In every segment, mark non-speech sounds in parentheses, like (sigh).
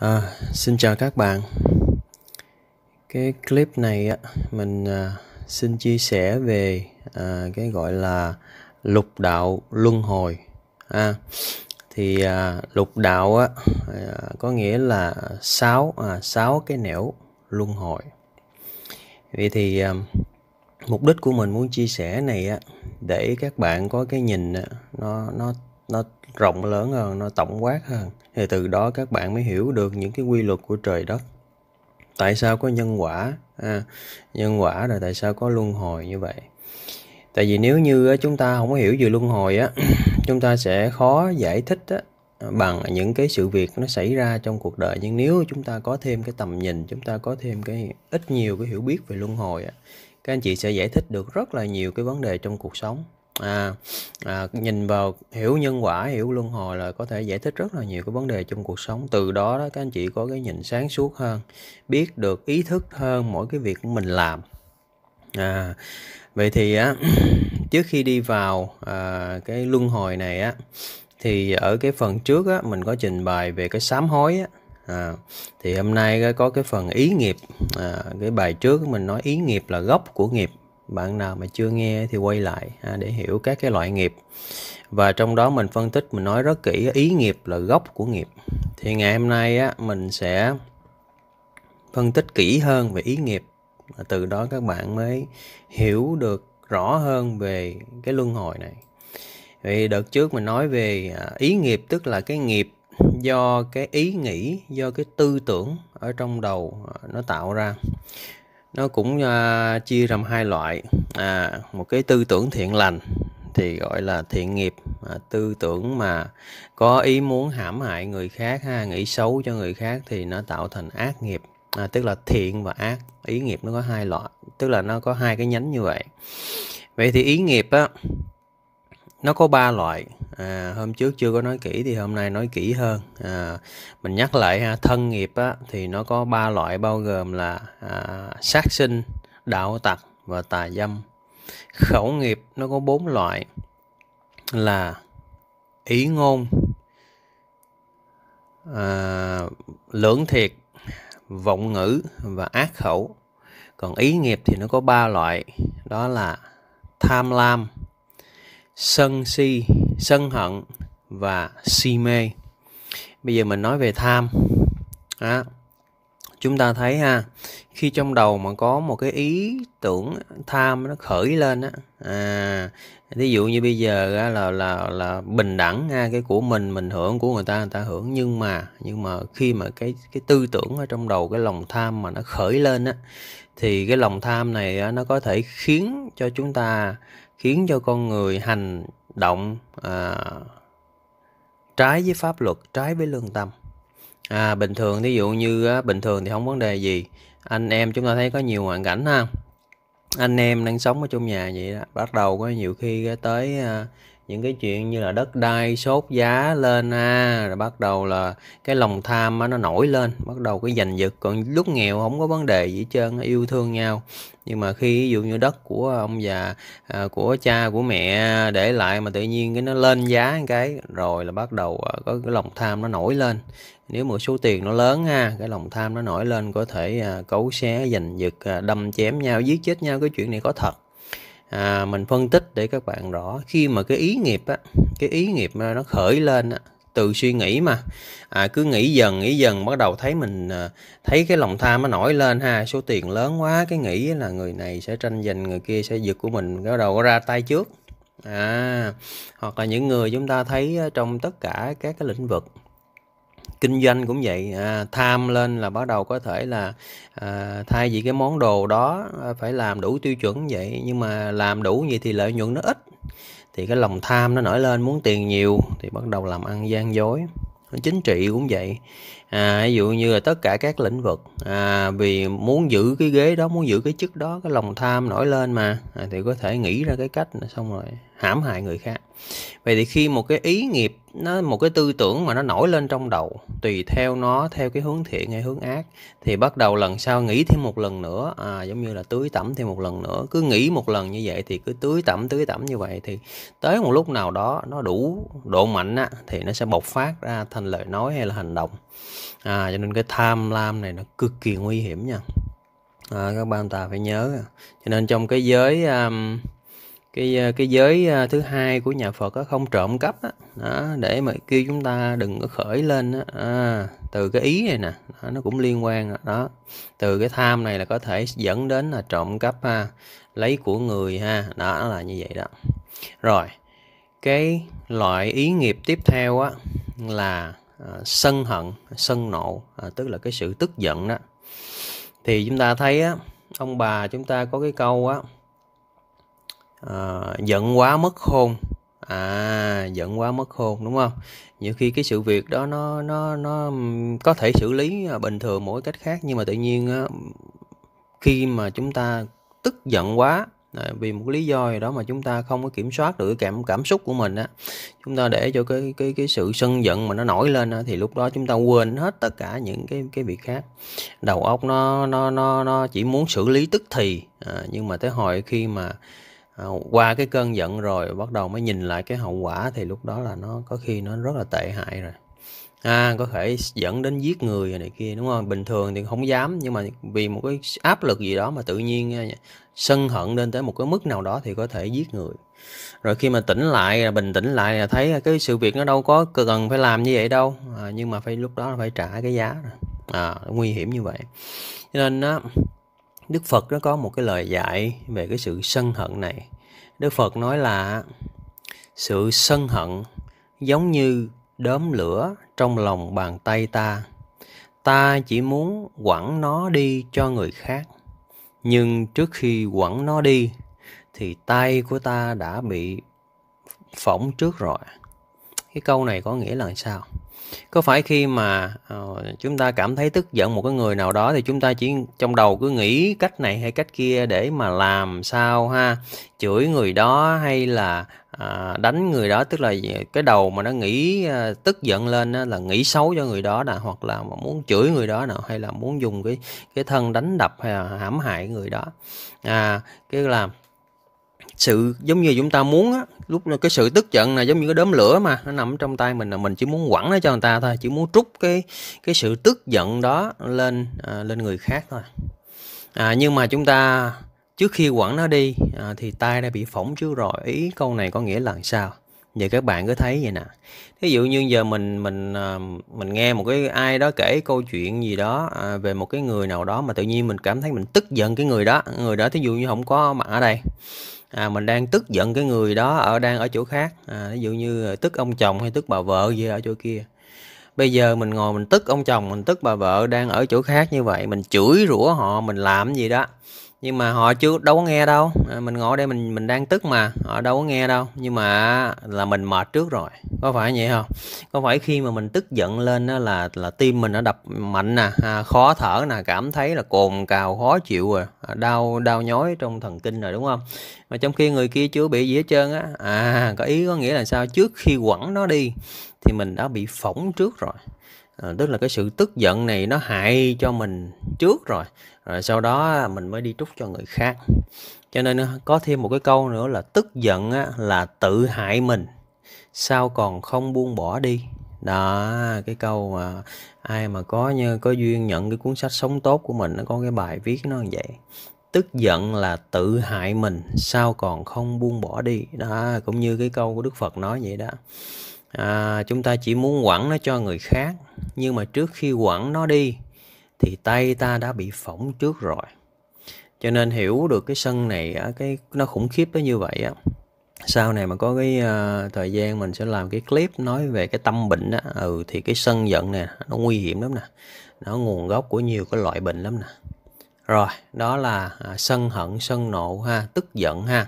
À, xin chào các bạn cái clip này á, mình à, xin chia sẻ về à, cái gọi là lục đạo luân hồi à, thì à, lục đạo á, à, có nghĩa là sáu à, sáu cái nẻo luân hồi vậy thì à, mục đích của mình muốn chia sẻ này á, để các bạn có cái nhìn nó nó nó rộng lớn hơn nó tổng quát hơn thì từ đó các bạn mới hiểu được những cái quy luật của trời đất tại sao có nhân quả à, nhân quả rồi tại sao có luân hồi như vậy tại vì nếu như chúng ta không có hiểu về luân hồi á (clears throat) chúng ta sẽ khó giải thích á, bằng những cái sự việc nó xảy ra trong cuộc đời nhưng nếu chúng ta có thêm cái tầm nhìn chúng ta có thêm cái ít nhiều cái hiểu biết về luân hồi các anh chị sẽ giải thích được rất là nhiều cái vấn đề trong cuộc sống à, à, nhìn vào hiểu nhân quả hiểu luân hồi là có thể giải thích rất là nhiều cái vấn đề trong cuộc sống từ đó đó các anh chị có cái nhìn sáng suốt hơn biết được ý thức hơn mỗi cái việc của mình làm à, vậy thì á (clears throat) trước khi đi vào à, cái luân hồi này á thì ở cái phần trước á mình có trình bày về cái sám hối á à, thì hôm nay có cái phần ý nghiệp à, cái bài trước mình nói ý nghiệp là gốc của nghiệp bạn nào mà chưa nghe thì quay lại ha, à, để hiểu các cái loại nghiệp và trong đó mình phân tích mình nói rất kỹ ý nghiệp là gốc của nghiệp thì ngày hôm nay á, mình sẽ phân tích kỹ hơn về ý nghiệp từ đó các bạn mới hiểu được rõ hơn về cái luân hồi này vì đợt trước mình nói về à, ý nghiệp tức là cái nghiệp do cái ý nghĩ do cái tư tưởng ở trong đầu à, nó tạo ra nó cũng à, chia làm hai loại à một cái tư tưởng thiện lành thì gọi là thiện nghiệp à, tư tưởng mà có ý muốn hãm hại người khác ha nghĩ xấu cho người khác thì nó tạo thành ác nghiệp à, tức là thiện và ác ý nghiệp nó có hai loại tức là nó có hai cái nhánh như vậy vậy thì ý nghiệp á nó có ba loại à, hôm trước chưa có nói kỹ thì hôm nay nói kỹ hơn à, mình nhắc lại ha thân nghiệp á, thì nó có ba loại bao gồm là à, sát sinh đạo tặc và tà dâm khẩu nghiệp nó có bốn loại là ý ngôn à, lưỡng thiệt vọng ngữ và ác khẩu còn ý nghiệp thì nó có ba loại đó là tham lam sân si sân hận và si mê bây giờ mình nói về tham đó. À, chúng ta thấy ha khi trong đầu mà có một cái ý tưởng tham nó khởi lên á à ví dụ như bây giờ á, là là là bình đẳng ha cái của mình mình hưởng của người ta người ta hưởng nhưng mà nhưng mà khi mà cái cái tư tưởng ở trong đầu cái lòng tham mà nó khởi lên á thì cái lòng tham này á, nó có thể khiến cho chúng ta khiến cho con người hành động à, trái với pháp luật trái với lương tâm à, bình thường ví dụ như á, bình thường thì không vấn đề gì anh em chúng ta thấy có nhiều hoàn cảnh ha anh em đang sống ở trong nhà vậy đó bắt đầu có nhiều khi tới à, những cái chuyện như là đất đai sốt giá lên ha rồi bắt đầu là cái lòng tham nó nổi lên bắt đầu cái giành giật còn lúc nghèo không có vấn đề gì hết trơn yêu thương nhau nhưng mà khi ví dụ như đất của ông già à, của cha của mẹ để lại mà tự nhiên cái nó lên giá cái rồi là bắt đầu à, có cái lòng tham nó nổi lên nếu mà số tiền nó lớn ha cái lòng tham nó nổi lên có thể à, cấu xé giành giật à, đâm chém nhau giết chết nhau cái chuyện này có thật à, mình phân tích để các bạn rõ khi mà cái ý nghiệp á cái ý nghiệp nó khởi lên á, từ suy nghĩ mà à, cứ nghĩ dần nghĩ dần bắt đầu thấy mình à, thấy cái lòng tham nó nổi lên ha số tiền lớn quá cái nghĩ là người này sẽ tranh giành người kia sẽ giật của mình bắt đầu ra tay trước à hoặc là những người chúng ta thấy à, trong tất cả các cái lĩnh vực kinh doanh cũng vậy à, tham lên là bắt đầu có thể là à, thay vì cái món đồ đó à, phải làm đủ tiêu chuẩn vậy nhưng mà làm đủ vậy thì lợi nhuận nó ít thì cái lòng tham nó nổi lên muốn tiền nhiều thì bắt đầu làm ăn gian dối chính trị cũng vậy à, ví dụ như là tất cả các lĩnh vực à, vì muốn giữ cái ghế đó muốn giữ cái chức đó cái lòng tham nổi lên mà à, thì có thể nghĩ ra cái cách xong rồi hãm hại người khác vậy thì khi một cái ý nghiệp nó một cái tư tưởng mà nó nổi lên trong đầu tùy theo nó theo cái hướng thiện hay hướng ác thì bắt đầu lần sau nghĩ thêm một lần nữa à, giống như là tưới tẩm thêm một lần nữa cứ nghĩ một lần như vậy thì cứ tưới tẩm tưới tẩm như vậy thì tới một lúc nào đó nó đủ độ mạnh á, thì nó sẽ bộc phát ra thành lời nói hay là hành động à, cho nên cái tham lam này nó cực kỳ nguy hiểm nha à, các bạn ta phải nhớ cho nên trong cái giới um, cái ờ, cái giới ờ, thứ hai của nhà Phật á, không trộm cắp á, đó, để mà kêu chúng ta đừng có khởi lên á, à, từ cái ý này nè đó, nó cũng liên quan đó từ cái tham này là có thể dẫn đến là trộm cắp ha, à, lấy của người ha đó là như vậy đó rồi cái loại ý nghiệp tiếp theo á là à, sân hận sân nộ à, tức là cái sự tức giận đó thì chúng ta thấy á ông bà chúng ta có cái câu á à, giận quá mất khôn à giận quá mất khôn đúng không nhiều khi cái sự việc đó nó nó nó có thể xử lý à, bình thường mỗi cách khác nhưng mà tự nhiên khi mà chúng ta tức giận quá à, vì một lý do gì đó mà chúng ta không có kiểm soát được cái cảm cảm xúc của mình á chúng ta để cho cái cái cái sự sân giận mà nó nổi lên á, thì lúc đó chúng ta quên hết tất cả những cái cái việc khác đầu óc nó nó nó nó chỉ muốn xử lý tức thì à, nhưng mà tới hồi khi mà À, qua cái cơn giận rồi bắt đầu mới nhìn lại cái hậu quả thì lúc đó là nó có khi nó rất là tệ hại rồi à có thể dẫn đến giết người này kia đúng không bình thường thì không dám nhưng mà vì một cái áp lực gì đó mà tự nhiên à, sân hận lên tới một cái mức nào đó thì có thể giết người rồi khi mà tỉnh lại à, bình tĩnh lại thấy cái sự việc nó đâu có cần phải làm như vậy đâu à, nhưng mà phải lúc đó phải trả cái giá à, nguy hiểm như vậy cho nên á Đức Phật nó có một cái lời dạy về cái sự sân hận này. Đức Phật nói là sự sân hận giống như đốm lửa trong lòng bàn tay ta. Ta chỉ muốn quẳng nó đi cho người khác. Nhưng trước khi quẳng nó đi thì tay của ta đã bị phỏng trước rồi. Cái câu này có nghĩa là sao? có phải khi mà ờ, chúng ta cảm thấy tức giận một cái người nào đó thì chúng ta chỉ trong đầu cứ nghĩ cách này hay cách kia để mà làm sao ha chửi người đó hay là à, đánh người đó tức là cái đầu mà nó nghĩ ờ, tức giận lên là nghĩ xấu cho người đó nè hoặc là muốn chửi người đó nào hay là muốn dùng cái cái thân đánh đập hay là hãm hại người đó à cái làm sự giống như chúng ta muốn á lúc đó cái sự tức giận là giống như cái đốm lửa mà nó nằm trong tay mình là mình chỉ muốn quẳng nó cho người ta thôi chỉ muốn trút cái cái sự tức giận đó lên à, lên người khác thôi à, nhưng mà chúng ta trước khi quẳng nó đi à, thì tay đã bị phỏng chứ rồi ý câu này có nghĩa là sao vậy các bạn cứ thấy vậy nè ví dụ như giờ mình mình à, mình nghe một cái ai đó kể câu chuyện gì đó à, về một cái người nào đó mà tự nhiên mình cảm thấy mình tức giận cái người đó người đó thí dụ như không có mặt ở đây à, mình đang tức giận cái người đó ở đang ở chỗ khác à, ví dụ như tức ông chồng hay tức bà vợ gì ở chỗ kia bây giờ mình ngồi mình tức ông chồng mình tức bà vợ đang ở chỗ khác như vậy mình chửi rủa họ mình làm gì đó nhưng mà họ chưa đâu có nghe đâu à, mình ngồi đây mình mình đang tức mà họ đâu có nghe đâu nhưng mà là mình mệt trước rồi có phải vậy không có phải khi mà mình tức giận lên đó là là tim mình nó đập mạnh nè à, khó thở nè cảm thấy là cồn cào khó chịu rồi à, đau đau nhói trong thần kinh rồi đúng không mà trong khi người kia chưa bị gì hết trơn á à có ý có nghĩa là sao trước khi quẳng nó đi thì mình đã bị phỏng trước rồi à, tức là cái sự tức giận này nó hại cho mình trước rồi rồi sau đó mình mới đi trút cho người khác cho nên có thêm một cái câu nữa là tức giận á, là tự hại mình sao còn không buông bỏ đi đó cái câu mà ai mà có như có duyên nhận cái cuốn sách sống tốt của mình nó có cái bài viết nó như vậy tức giận là tự hại mình sao còn không buông bỏ đi đó cũng như cái câu của đức phật nói vậy đó à, chúng ta chỉ muốn quẳng nó cho người khác nhưng mà trước khi quẳng nó đi thì tay ta đã bị phỏng trước rồi cho nên hiểu được cái sân này à, cái nó khủng khiếp tới như vậy á sau này mà có cái uh, thời gian mình sẽ làm cái clip nói về cái tâm bệnh á ừ thì cái sân giận nè nó nguy hiểm lắm nè nó nguồn gốc của nhiều cái loại bệnh lắm nè rồi đó là à, sân hận sân nộ ha tức giận ha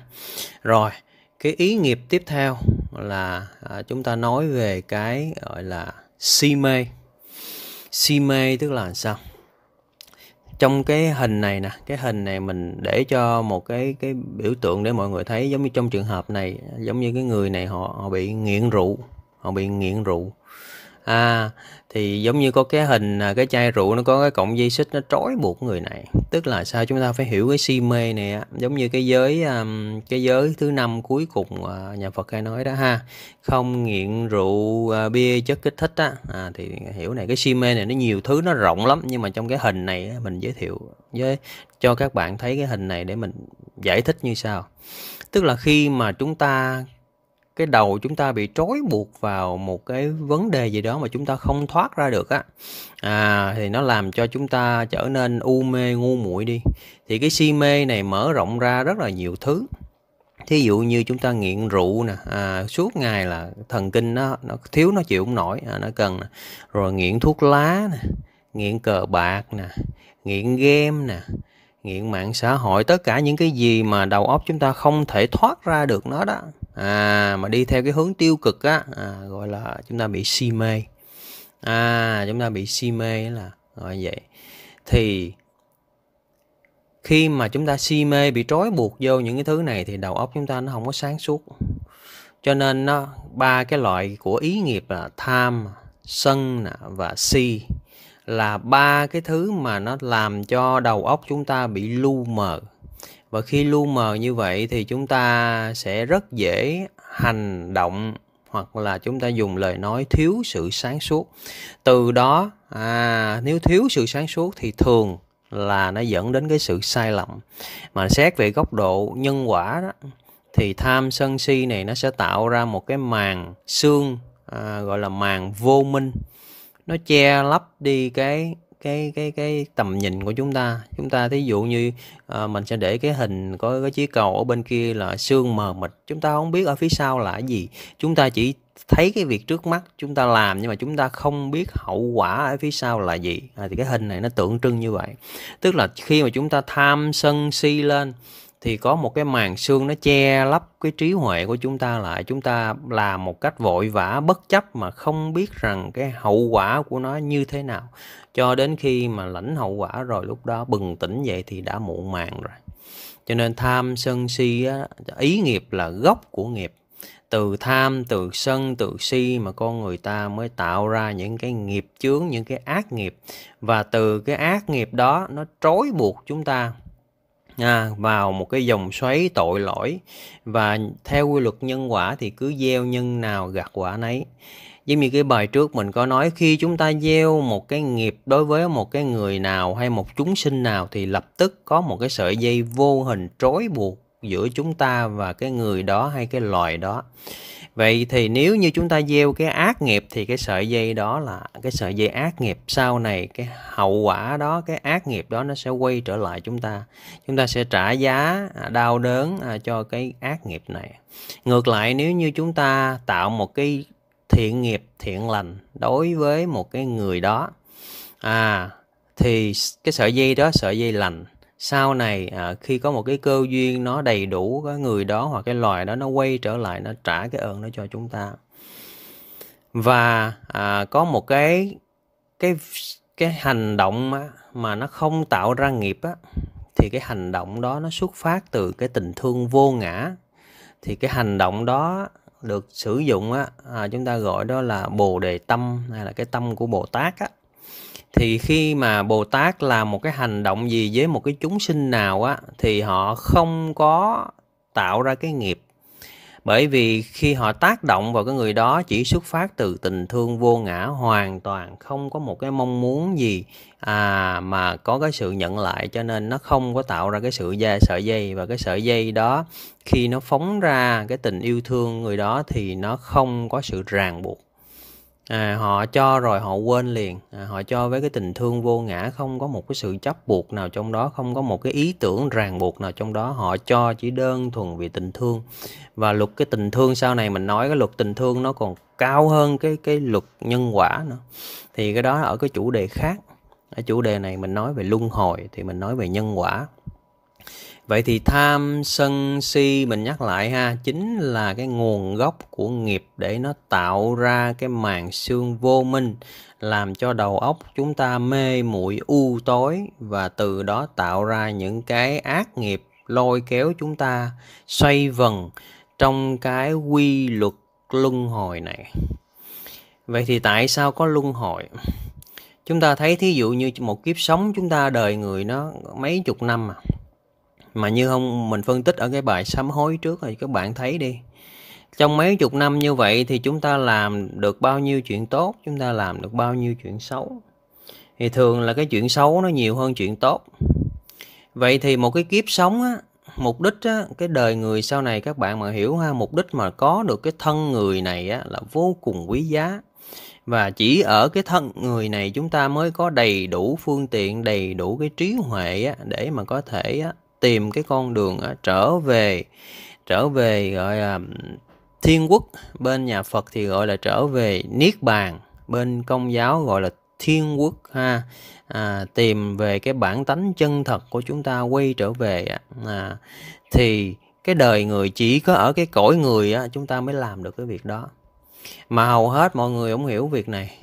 rồi cái ý nghiệp tiếp theo là à, chúng ta nói về cái gọi là si mê si mê tức là sao trong cái hình này nè cái hình này mình để cho một cái cái biểu tượng để mọi người thấy giống như trong trường hợp này giống như cái người này họ họ bị nghiện rượu họ bị nghiện rượu à thì giống như có cái hình à, cái chai rượu nó có cái cọng dây xích nó trói buộc người này tức là sao chúng ta phải hiểu cái si mê này á giống như cái giới cái giới thứ năm cuối cùng nhà Phật hay nói đó ha không nghiện rượu à, bia chất kích thích á à, thì hiểu này cái si mê này nó nhiều thứ nó rộng lắm nhưng mà trong cái hình này mình giới thiệu với cho các bạn thấy cái hình này để mình giải thích như sao tức là khi mà chúng ta cái đầu chúng ta bị trói buộc vào một cái vấn đề gì đó mà chúng ta không thoát ra được á à thì nó làm cho chúng ta trở nên u mê ngu muội đi thì cái si mê này mở rộng ra rất là nhiều thứ thí dụ như chúng ta nghiện rượu nè à, suốt ngày là thần kinh nó nó thiếu nó chịu không nổi à, nó cần nè. rồi nghiện thuốc lá nè nghiện cờ bạc nè nghiện game nè nghiện mạng xã hội tất cả những cái gì mà đầu óc chúng ta không thể thoát ra được nó đó à, mà đi theo cái hướng tiêu cực á à, gọi là chúng ta bị si mê à chúng ta bị si mê là gọi vậy thì khi mà chúng ta si mê bị trói buộc vô những cái thứ này thì đầu óc chúng ta nó không có sáng suốt cho nên nó ba cái loại của ý nghiệp là tham sân và si là ba cái thứ mà nó làm cho đầu óc chúng ta bị lu mờ và khi lu mờ như vậy thì chúng ta sẽ rất dễ hành động hoặc là chúng ta dùng lời nói thiếu sự sáng suốt từ đó à, nếu thiếu sự sáng suốt thì thường là nó dẫn đến cái sự sai lầm mà xét về góc độ nhân quả đó thì tham sân si này nó sẽ tạo ra một cái màn xương à, gọi là màn vô minh nó che lấp đi cái cái cái cái tầm nhìn của chúng ta chúng ta thí dụ như à, mình sẽ để cái hình có cái chiếc cầu ở bên kia là sương mờ mịt chúng ta không biết ở phía sau là cái gì chúng ta chỉ thấy cái việc trước mắt chúng ta làm nhưng mà chúng ta không biết hậu quả ở phía sau là gì à, thì cái hình này nó tượng trưng như vậy tức là khi mà chúng ta tham sân si lên thì có một cái màn xương nó che lấp cái trí huệ của chúng ta lại chúng ta làm một cách vội vã bất chấp mà không biết rằng cái hậu quả của nó như thế nào cho đến khi mà lãnh hậu quả rồi lúc đó bừng tỉnh dậy thì đã muộn màng rồi cho nên tham sân si á, ý nghiệp là gốc của nghiệp từ tham từ sân từ si mà con người ta mới tạo ra những cái nghiệp chướng những cái ác nghiệp và từ cái ác nghiệp đó nó trói buộc chúng ta À, vào một cái vòng xoáy tội lỗi và theo quy luật nhân quả thì cứ gieo nhân nào gặt quả nấy. Giống như cái bài trước mình có nói khi chúng ta gieo một cái nghiệp đối với một cái người nào hay một chúng sinh nào thì lập tức có một cái sợi dây vô hình trói buộc giữa chúng ta và cái người đó hay cái loài đó Vậy thì nếu như chúng ta gieo cái ác nghiệp thì cái sợi dây đó là cái sợi dây ác nghiệp sau này cái hậu quả đó cái ác nghiệp đó nó sẽ quay trở lại chúng ta. Chúng ta sẽ trả giá à, đau đớn à, cho cái ác nghiệp này. Ngược lại nếu như chúng ta tạo một cái thiện nghiệp thiện lành đối với một cái người đó à thì cái sợi dây đó sợi dây lành sau này à, khi có một cái cơ duyên nó đầy đủ cái người đó hoặc cái loài đó nó quay trở lại nó trả cái ơn nó cho chúng ta và à, có một cái cái cái hành động mà, mà nó không tạo ra nghiệp á thì cái hành động đó nó xuất phát từ cái tình thương vô ngã thì cái hành động đó được sử dụng á à, chúng ta gọi đó là bồ đề tâm hay là cái tâm của bồ tát á thì khi mà Bồ Tát làm một cái hành động gì với một cái chúng sinh nào á thì họ không có tạo ra cái nghiệp. Bởi vì khi họ tác động vào cái người đó chỉ xuất phát từ tình thương vô ngã hoàn toàn không có một cái mong muốn gì à mà có cái sự nhận lại cho nên nó không có tạo ra cái sự da sợi dây và cái sợi dây đó khi nó phóng ra cái tình yêu thương người đó thì nó không có sự ràng buộc À, họ cho rồi họ quên liền à, họ cho với cái tình thương vô ngã không có một cái sự chấp buộc nào trong đó không có một cái ý tưởng ràng buộc nào trong đó họ cho chỉ đơn thuần vì tình thương và luật cái tình thương sau này mình nói cái luật tình thương nó còn cao hơn cái cái luật nhân quả nữa thì cái đó ở cái chủ đề khác ở chủ đề này mình nói về luân hồi thì mình nói về nhân quả Vậy thì tham sân si mình nhắc lại ha, chính là cái nguồn gốc của nghiệp để nó tạo ra cái màn xương vô minh làm cho đầu óc chúng ta mê muội u tối và từ đó tạo ra những cái ác nghiệp lôi kéo chúng ta xoay vần trong cái quy luật luân hồi này. Vậy thì tại sao có luân hồi? Chúng ta thấy thí dụ như một kiếp sống chúng ta đời người nó mấy chục năm à mà như không mình phân tích ở cái bài sám hối trước thì các bạn thấy đi trong mấy chục năm như vậy thì chúng ta làm được bao nhiêu chuyện tốt chúng ta làm được bao nhiêu chuyện xấu thì thường là cái chuyện xấu nó nhiều hơn chuyện tốt vậy thì một cái kiếp sống á mục đích á cái đời người sau này các bạn mà hiểu ha mục đích mà có được cái thân người này á là vô cùng quý giá và chỉ ở cái thân người này chúng ta mới có đầy đủ phương tiện đầy đủ cái trí huệ á, để mà có thể á, tìm cái con đường à, trở về trở về gọi là thiên quốc bên nhà Phật thì gọi là trở về niết bàn bên công giáo gọi là thiên quốc ha à, tìm về cái bản tánh chân thật của chúng ta quay trở về à, à thì cái đời người chỉ có ở cái cõi người á, chúng ta mới làm được cái việc đó mà hầu hết mọi người không hiểu việc này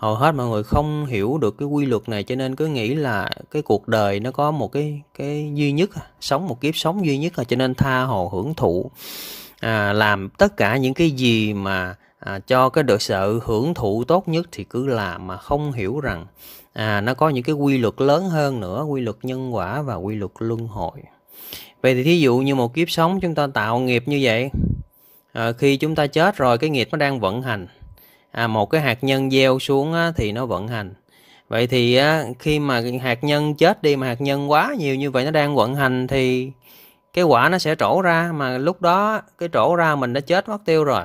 hầu hết mọi người không hiểu được cái quy luật này cho nên cứ nghĩ là cái cuộc đời nó có một cái cái duy nhất à, sống một kiếp sống duy nhất là cho nên tha hồ hưởng thụ à, làm tất cả những cái gì mà à, cho cái được sự hưởng thụ tốt nhất thì cứ làm mà không hiểu rằng à, nó có những cái quy luật lớn hơn nữa quy luật nhân quả và quy luật luân hồi vậy thì thí dụ như một kiếp sống chúng ta tạo nghiệp như vậy à, khi chúng ta chết rồi cái nghiệp nó đang vận hành à, một cái hạt nhân gieo xuống á, thì nó vận hành vậy thì á, khi mà hạt nhân chết đi mà hạt nhân quá nhiều như vậy nó đang vận hành thì cái quả nó sẽ trổ ra mà lúc đó cái trổ ra mình đã chết mất tiêu rồi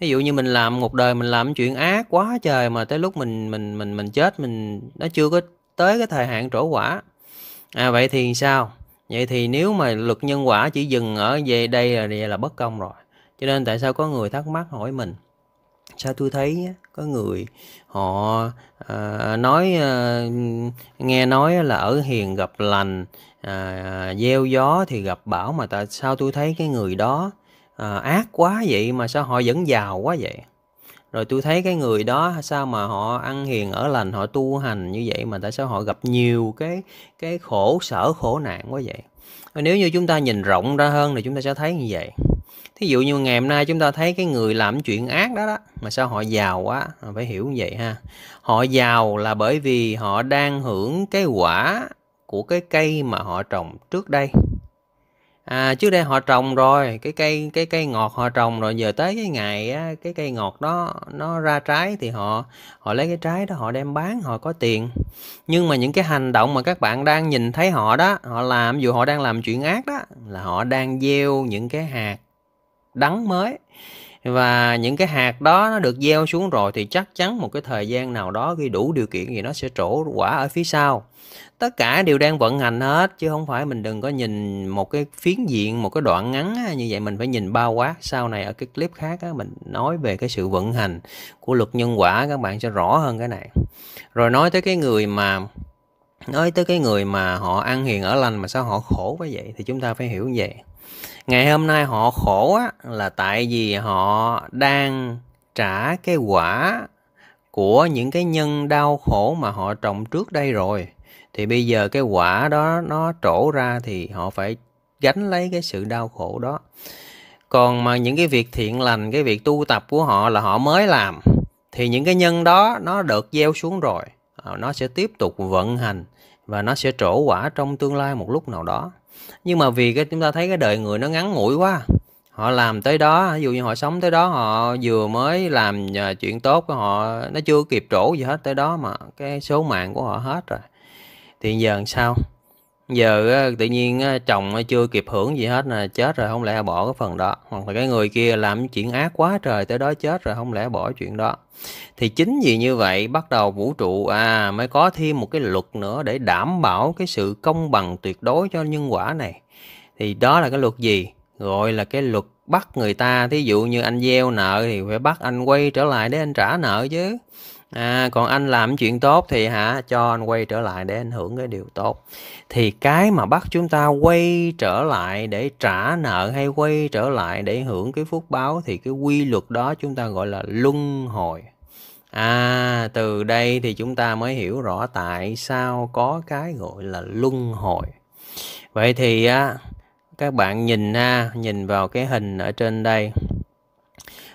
ví dụ như mình làm một đời mình làm chuyện ác quá trời mà tới lúc mình mình mình mình chết mình nó chưa có tới cái thời hạn trổ quả à vậy thì sao vậy thì nếu mà luật nhân quả chỉ dừng ở về đây là là bất công rồi cho nên tại sao có người thắc mắc hỏi mình sao tôi thấy có người họ à, nói à, nghe nói là ở hiền gặp lành à, gieo gió thì gặp bão mà tại sao tôi thấy cái người đó à, ác quá vậy mà sao họ vẫn giàu quá vậy rồi tôi thấy cái người đó sao mà họ ăn hiền ở lành họ tu hành như vậy mà tại sao họ gặp nhiều cái cái khổ sở khổ nạn quá vậy nếu như chúng ta nhìn rộng ra hơn thì chúng ta sẽ thấy như vậy thí dụ như ngày hôm nay chúng ta thấy cái người làm chuyện ác đó đó mà sao họ giàu quá mà phải hiểu như vậy ha họ giàu là bởi vì họ đang hưởng cái quả của cái cây mà họ trồng trước đây à, trước đây họ trồng rồi cái cây cái cây ngọt họ trồng rồi giờ tới cái ngày á, cái cây ngọt đó nó ra trái thì họ họ lấy cái trái đó họ đem bán họ có tiền nhưng mà những cái hành động mà các bạn đang nhìn thấy họ đó họ làm dù họ đang làm chuyện ác đó là họ đang gieo những cái hạt đắng mới và những cái hạt đó nó được gieo xuống rồi thì chắc chắn một cái thời gian nào đó khi đủ điều kiện thì nó sẽ trổ quả ở phía sau tất cả đều đang vận hành hết chứ không phải mình đừng có nhìn một cái phiến diện một cái đoạn ngắn như vậy mình phải nhìn bao quát sau này ở cái clip khác mình nói về cái sự vận hành của luật nhân quả các bạn sẽ rõ hơn cái này rồi nói tới cái người mà nói tới cái người mà họ ăn hiền ở lành mà sao họ khổ quá vậy thì chúng ta phải hiểu như vậy ngày hôm nay họ khổ á là tại vì họ đang trả cái quả của những cái nhân đau khổ mà họ trồng trước đây rồi thì bây giờ cái quả đó nó trổ ra thì họ phải gánh lấy cái sự đau khổ đó còn mà những cái việc thiện lành cái việc tu tập của họ là họ mới làm thì những cái nhân đó nó được gieo xuống rồi ờ, nó sẽ tiếp tục vận hành và nó sẽ trổ quả trong tương lai một lúc nào đó nhưng mà vì cái chúng ta thấy cái đời người nó ngắn ngủi quá họ làm tới đó ví dụ như họ sống tới đó họ vừa mới làm à, chuyện tốt của họ nó chưa kịp trổ gì hết tới đó mà cái số mạng của họ hết rồi thì giờ làm sao Giờ tự nhiên á, chồng chưa kịp hưởng gì hết là chết rồi không lẽ bỏ cái phần đó. Hoặc là cái người kia làm chuyện ác quá trời tới đó chết rồi không lẽ bỏ chuyện đó. Thì chính vì như vậy bắt đầu vũ trụ à mới có thêm một cái luật nữa để đảm bảo cái sự công bằng tuyệt đối cho nhân quả này. Thì đó là cái luật gì? Gọi là cái luật bắt người ta, thí dụ như anh gieo nợ thì phải bắt anh quay trở lại để anh trả nợ chứ à còn anh làm chuyện tốt thì hả cho anh quay trở lại để anh hưởng cái điều tốt thì cái mà bắt chúng ta quay trở lại để trả nợ hay quay trở lại để hưởng cái phúc báo thì cái quy luật đó chúng ta gọi là luân hồi à từ đây thì chúng ta mới hiểu rõ tại sao có cái gọi là luân hồi vậy thì á các bạn nhìn ha nhìn vào cái hình ở trên đây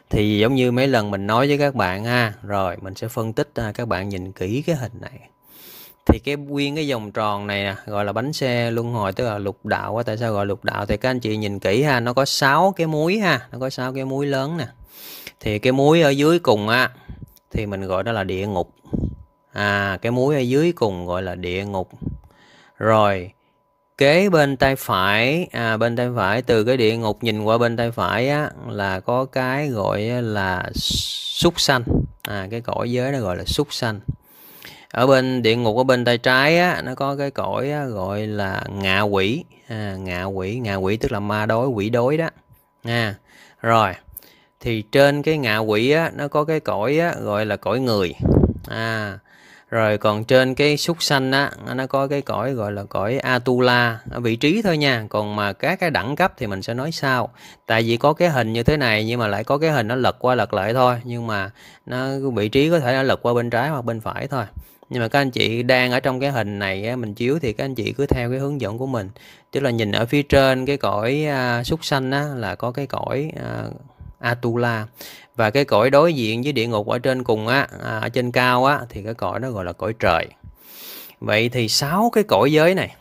thì giống như mấy lần mình nói với các bạn ha rồi mình sẽ phân tích ha, à, các bạn nhìn kỹ cái hình này thì cái nguyên cái vòng tròn này nè, gọi là bánh xe luân hồi tức là lục đạo quá tại sao gọi lục đạo thì các anh chị nhìn kỹ ha nó có 6 cái muối ha nó có 6 cái muối lớn nè thì cái muối ở dưới cùng á thì mình gọi đó là địa ngục à cái muối ở dưới cùng gọi là địa ngục rồi kế bên tay phải à bên tay phải từ cái địa ngục nhìn qua bên tay phải á là có cái gọi là súc sanh à cái cõi giới nó gọi là súc sanh ở bên địa ngục ở bên tay trái á nó có cái cõi á, gọi là ngạ quỷ à, ngạ quỷ ngạ quỷ tức là ma đối quỷ đối đó à, rồi thì trên cái ngạ quỷ á nó có cái cõi á gọi là cõi người à rồi còn trên cái súc sanh á nó có cái cõi gọi là cõi Atula ở vị trí thôi nha còn mà các cái đẳng cấp thì mình sẽ nói sau tại vì có cái hình như thế này nhưng mà lại có cái hình nó lật qua lật lại thôi nhưng mà nó vị trí có thể nó lật qua bên trái hoặc bên phải thôi nhưng mà các anh chị đang ở trong cái hình này á, mình chiếu thì các anh chị cứ theo cái hướng dẫn của mình tức là nhìn ở phía trên cái cõi à, súc sanh á, là có cái cõi à, Atula và cái cõi đối diện với địa ngục ở trên cùng á à, ở trên cao á thì cái cõi nó gọi là cõi trời vậy thì sáu cái cõi giới này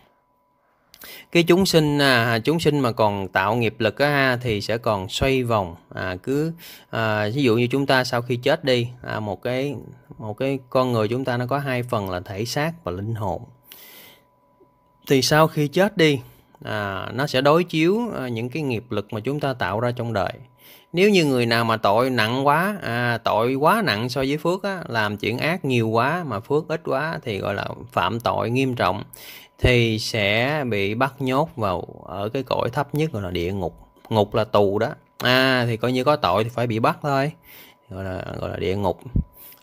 cái chúng sinh à, chúng sinh mà còn tạo nghiệp lực á thì sẽ còn xoay vòng à, cứ à, ví dụ như chúng ta sau khi chết đi à, một cái một cái con người chúng ta nó có hai phần là thể xác và linh hồn thì sau khi chết đi à, nó sẽ đối chiếu à, những cái nghiệp lực mà chúng ta tạo ra trong đời nếu như người nào mà tội nặng quá à, tội quá nặng so với phước á, làm chuyện ác nhiều quá mà phước ít quá thì gọi là phạm tội nghiêm trọng thì sẽ bị bắt nhốt vào ở cái cõi thấp nhất gọi là địa ngục ngục là tù đó à thì coi như có tội thì phải bị bắt thôi gọi là gọi là địa ngục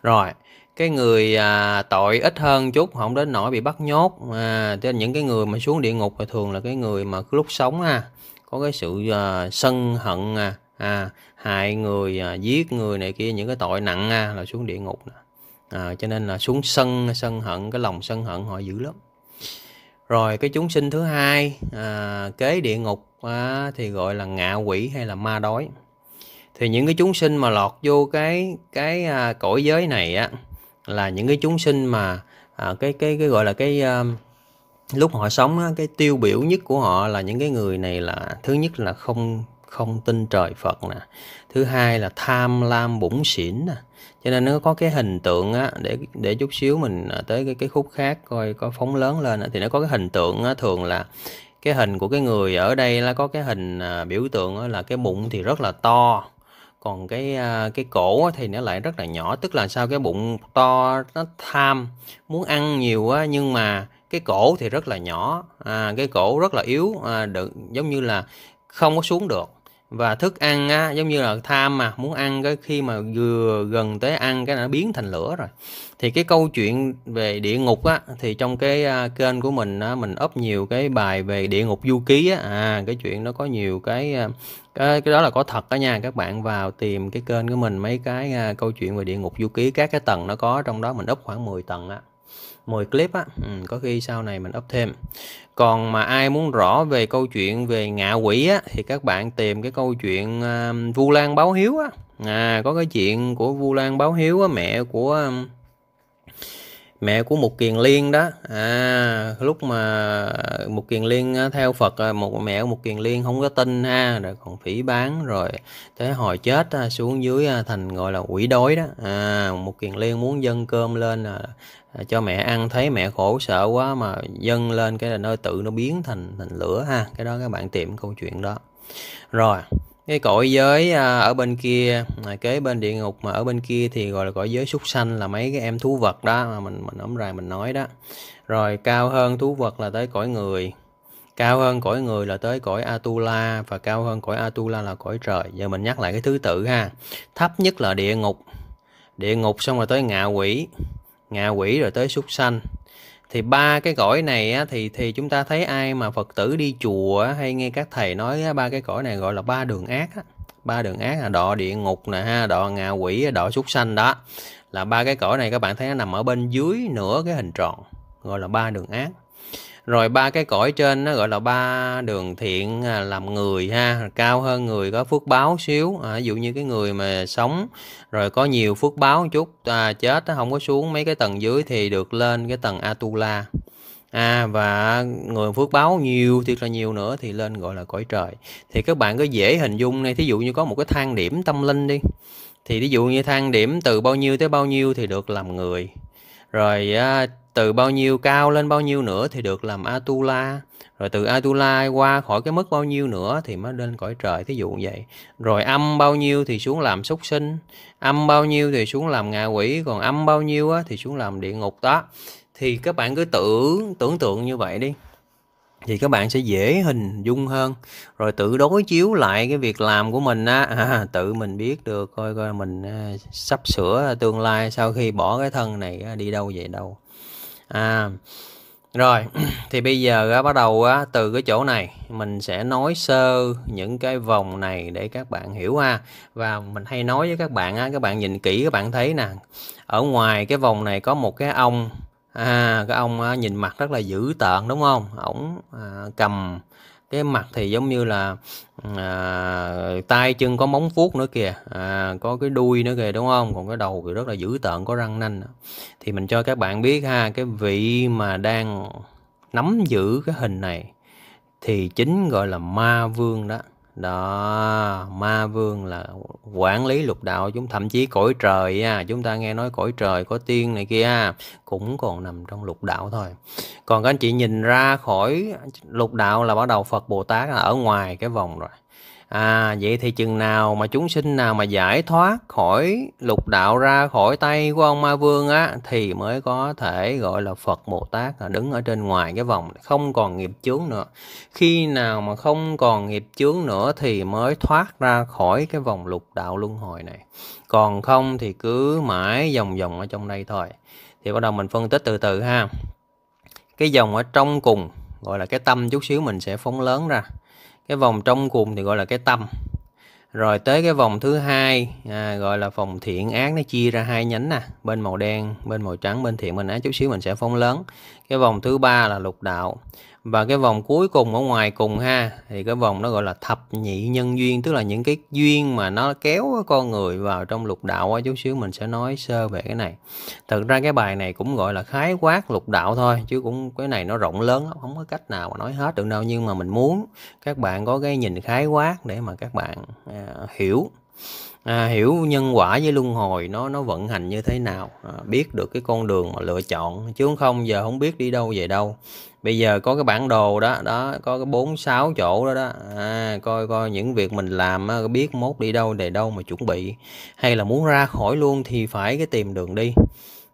rồi cái người à, tội ít hơn chút không đến nỗi bị bắt nhốt à, cho những cái người mà xuống địa ngục thì thường là cái người mà lúc sống à, có cái sự à, sân hận à, à, hại người à, giết người này kia những cái tội nặng à, là xuống địa ngục nè à, cho nên là xuống sân sân hận cái lòng sân hận họ dữ lắm rồi cái chúng sinh thứ hai à, kế địa ngục à, thì gọi là ngạ quỷ hay là ma đói thì những cái chúng sinh mà lọt vô cái cái à, cõi giới này á là những cái chúng sinh mà à, cái cái cái gọi là cái à, lúc họ sống á, cái tiêu biểu nhất của họ là những cái người này là thứ nhất là không không tin trời Phật nè thứ hai là tham lam bủng xỉn nè cho nên nó có cái hình tượng á, để để chút xíu mình à, tới cái cái khúc khác coi có phóng lớn lên á, thì nó có cái hình tượng á, thường là cái hình của cái người ở đây là có cái hình à, biểu tượng á, là cái bụng thì rất là to còn cái à, cái cổ á, thì nó lại rất là nhỏ tức là sao cái bụng to nó tham muốn ăn nhiều á, nhưng mà cái cổ thì rất là nhỏ à, cái cổ rất là yếu à, được giống như là không có xuống được và thức ăn á, giống như là tham mà muốn ăn cái khi mà vừa gần tới ăn cái nó biến thành lửa rồi thì cái câu chuyện về địa ngục á thì trong cái uh, kênh của mình á, mình up nhiều cái bài về địa ngục du ký á à cái chuyện nó có nhiều cái à, cái, cái đó là có thật đó nha các bạn vào tìm cái kênh của mình mấy cái uh, câu chuyện về địa ngục du ký các cái tầng nó có trong đó mình up khoảng 10 tầng á 10 clip á ừ, có khi sau này mình up thêm còn mà ai muốn rõ về câu chuyện về ngạ quỷ á thì các bạn tìm cái câu chuyện um, Vu Lan báo hiếu á à có cái chuyện của Vu Lan báo hiếu á mẹ của um, mẹ của một kiền liên đó à lúc mà một kiền liên theo phật một mẹ của một kiền liên không có tin ha rồi còn phỉ bán rồi tới hồi chết xuống dưới à, thành gọi là quỷ đói đó à một kiền liên muốn dâng cơm lên à, Ờ, cho mẹ ăn thấy mẹ khổ sợ quá mà dâng lên cái là nơi tự nó biến thành thành lửa ha cái đó các bạn tìm câu chuyện đó rồi cái cõi giới à, ở bên kia à, kế bên địa ngục mà ở bên kia thì gọi là cõi giới súc sanh là mấy cái em thú vật đó mà mình mình ấm ràng mình nói đó rồi cao hơn thú vật là tới cõi người cao hơn cõi người là tới cõi Atula và cao hơn cõi Atula là cõi trời giờ mình nhắc lại cái thứ tự ha thấp nhất là địa ngục địa ngục xong rồi tới ngạ quỷ ngạ quỷ rồi tới súc sanh thì ba cái cõi này á, thì thì chúng ta thấy ai mà phật tử đi chùa á, hay nghe các thầy nói ba cái cõi này gọi là ba đường ác á. ba đường ác là đọ địa ngục nè ha đọ ngạ quỷ đọ súc sanh đó là ba cái cõi này các bạn thấy nó nằm ở bên dưới nửa cái hình tròn gọi là ba đường ác rồi ba cái cõi trên nó gọi là ba đường thiện à, làm người ha cao hơn người có phước báo xíu à, ví dụ như cái người mà sống rồi có nhiều phước báo chút à, chết không có xuống mấy cái tầng dưới thì được lên cái tầng atula À, và người phước báo nhiều thiệt là nhiều nữa thì lên gọi là cõi trời thì các bạn có dễ hình dung này thí dụ như có một cái thang điểm tâm linh đi thì ví dụ như thang điểm từ bao nhiêu tới bao nhiêu thì được làm người rồi à, từ bao nhiêu cao lên bao nhiêu nữa thì được làm Atula rồi từ Atula qua khỏi cái mức bao nhiêu nữa thì mới lên cõi trời thí dụ vậy rồi âm bao nhiêu thì xuống làm súc sinh âm bao nhiêu thì xuống làm ngạ quỷ còn âm bao nhiêu á, thì xuống làm địa ngục đó thì các bạn cứ tưởng tưởng tượng như vậy đi thì các bạn sẽ dễ hình dung hơn rồi tự đối chiếu lại cái việc làm của mình á à, (laughs) tự mình biết được coi coi mình à, sắp sửa tương lai sau khi bỏ cái thân này á, đi đâu về đâu à rồi (clears throat) thì bây giờ á, bắt đầu á, từ cái chỗ này mình sẽ nói sơ những cái vòng này để các bạn hiểu ha và mình hay nói với các bạn á, các bạn nhìn kỹ các bạn thấy nè ở ngoài cái vòng này có một cái ong À, cái ông á, nhìn mặt rất là dữ tợn đúng không? Ổng à, cầm cái mặt thì giống như là à, tay chân có móng vuốt nữa kìa, à, có cái đuôi nữa kìa đúng không? Còn cái đầu thì rất là dữ tợn có răng nanh. Thì mình cho các bạn biết ha, cái vị mà đang nắm giữ cái hình này thì chính gọi là ma vương đó đó ma vương là quản lý lục đạo chúng thậm chí cõi trời à, chúng ta nghe nói cõi trời có tiên này kia cũng còn nằm trong lục đạo thôi còn các anh chị nhìn ra khỏi lục đạo là bắt đầu phật bồ tát là ở ngoài cái vòng rồi À, vậy thì chừng nào mà chúng sinh nào mà giải thoát khỏi lục đạo ra khỏi tay của ông Ma Vương á thì mới có thể gọi là Phật Bồ Tát là đứng ở trên ngoài cái vòng không còn nghiệp chướng nữa. Khi nào mà không còn nghiệp chướng nữa thì mới thoát ra khỏi cái vòng lục đạo luân hồi này. Còn không thì cứ mãi vòng vòng ở trong đây thôi. Thì bắt đầu mình phân tích từ từ ha. Cái dòng ở trong cùng gọi là cái tâm chút xíu mình sẽ phóng lớn ra cái vòng trong cùng thì gọi là cái tâm rồi tới cái vòng thứ hai à, gọi là vòng thiện ác nó chia ra hai nhánh nè bên màu đen bên màu trắng bên thiện bên ác chút xíu mình sẽ phóng lớn cái vòng thứ ba là lục đạo và cái vòng cuối cùng ở ngoài cùng ha thì cái vòng nó gọi là thập nhị nhân duyên tức là những cái duyên mà nó kéo con người vào trong lục đạo á chút xíu mình sẽ nói sơ về cái này thật ra cái bài này cũng gọi là khái quát lục đạo thôi chứ cũng cái này nó rộng lớn lắm không có cách nào mà nói hết được đâu nhưng mà mình muốn các bạn có cái nhìn khái quát để mà các bạn à, hiểu à, hiểu nhân quả với luân hồi nó nó vận hành như thế nào à, biết được cái con đường mà lựa chọn chứ không giờ không biết đi đâu về đâu bây giờ có cái bản đồ đó đó có cái bốn sáu chỗ đó đó à, coi coi những việc mình làm biết mốt đi đâu để đâu mà chuẩn bị hay là muốn ra khỏi luôn thì phải cái tìm đường đi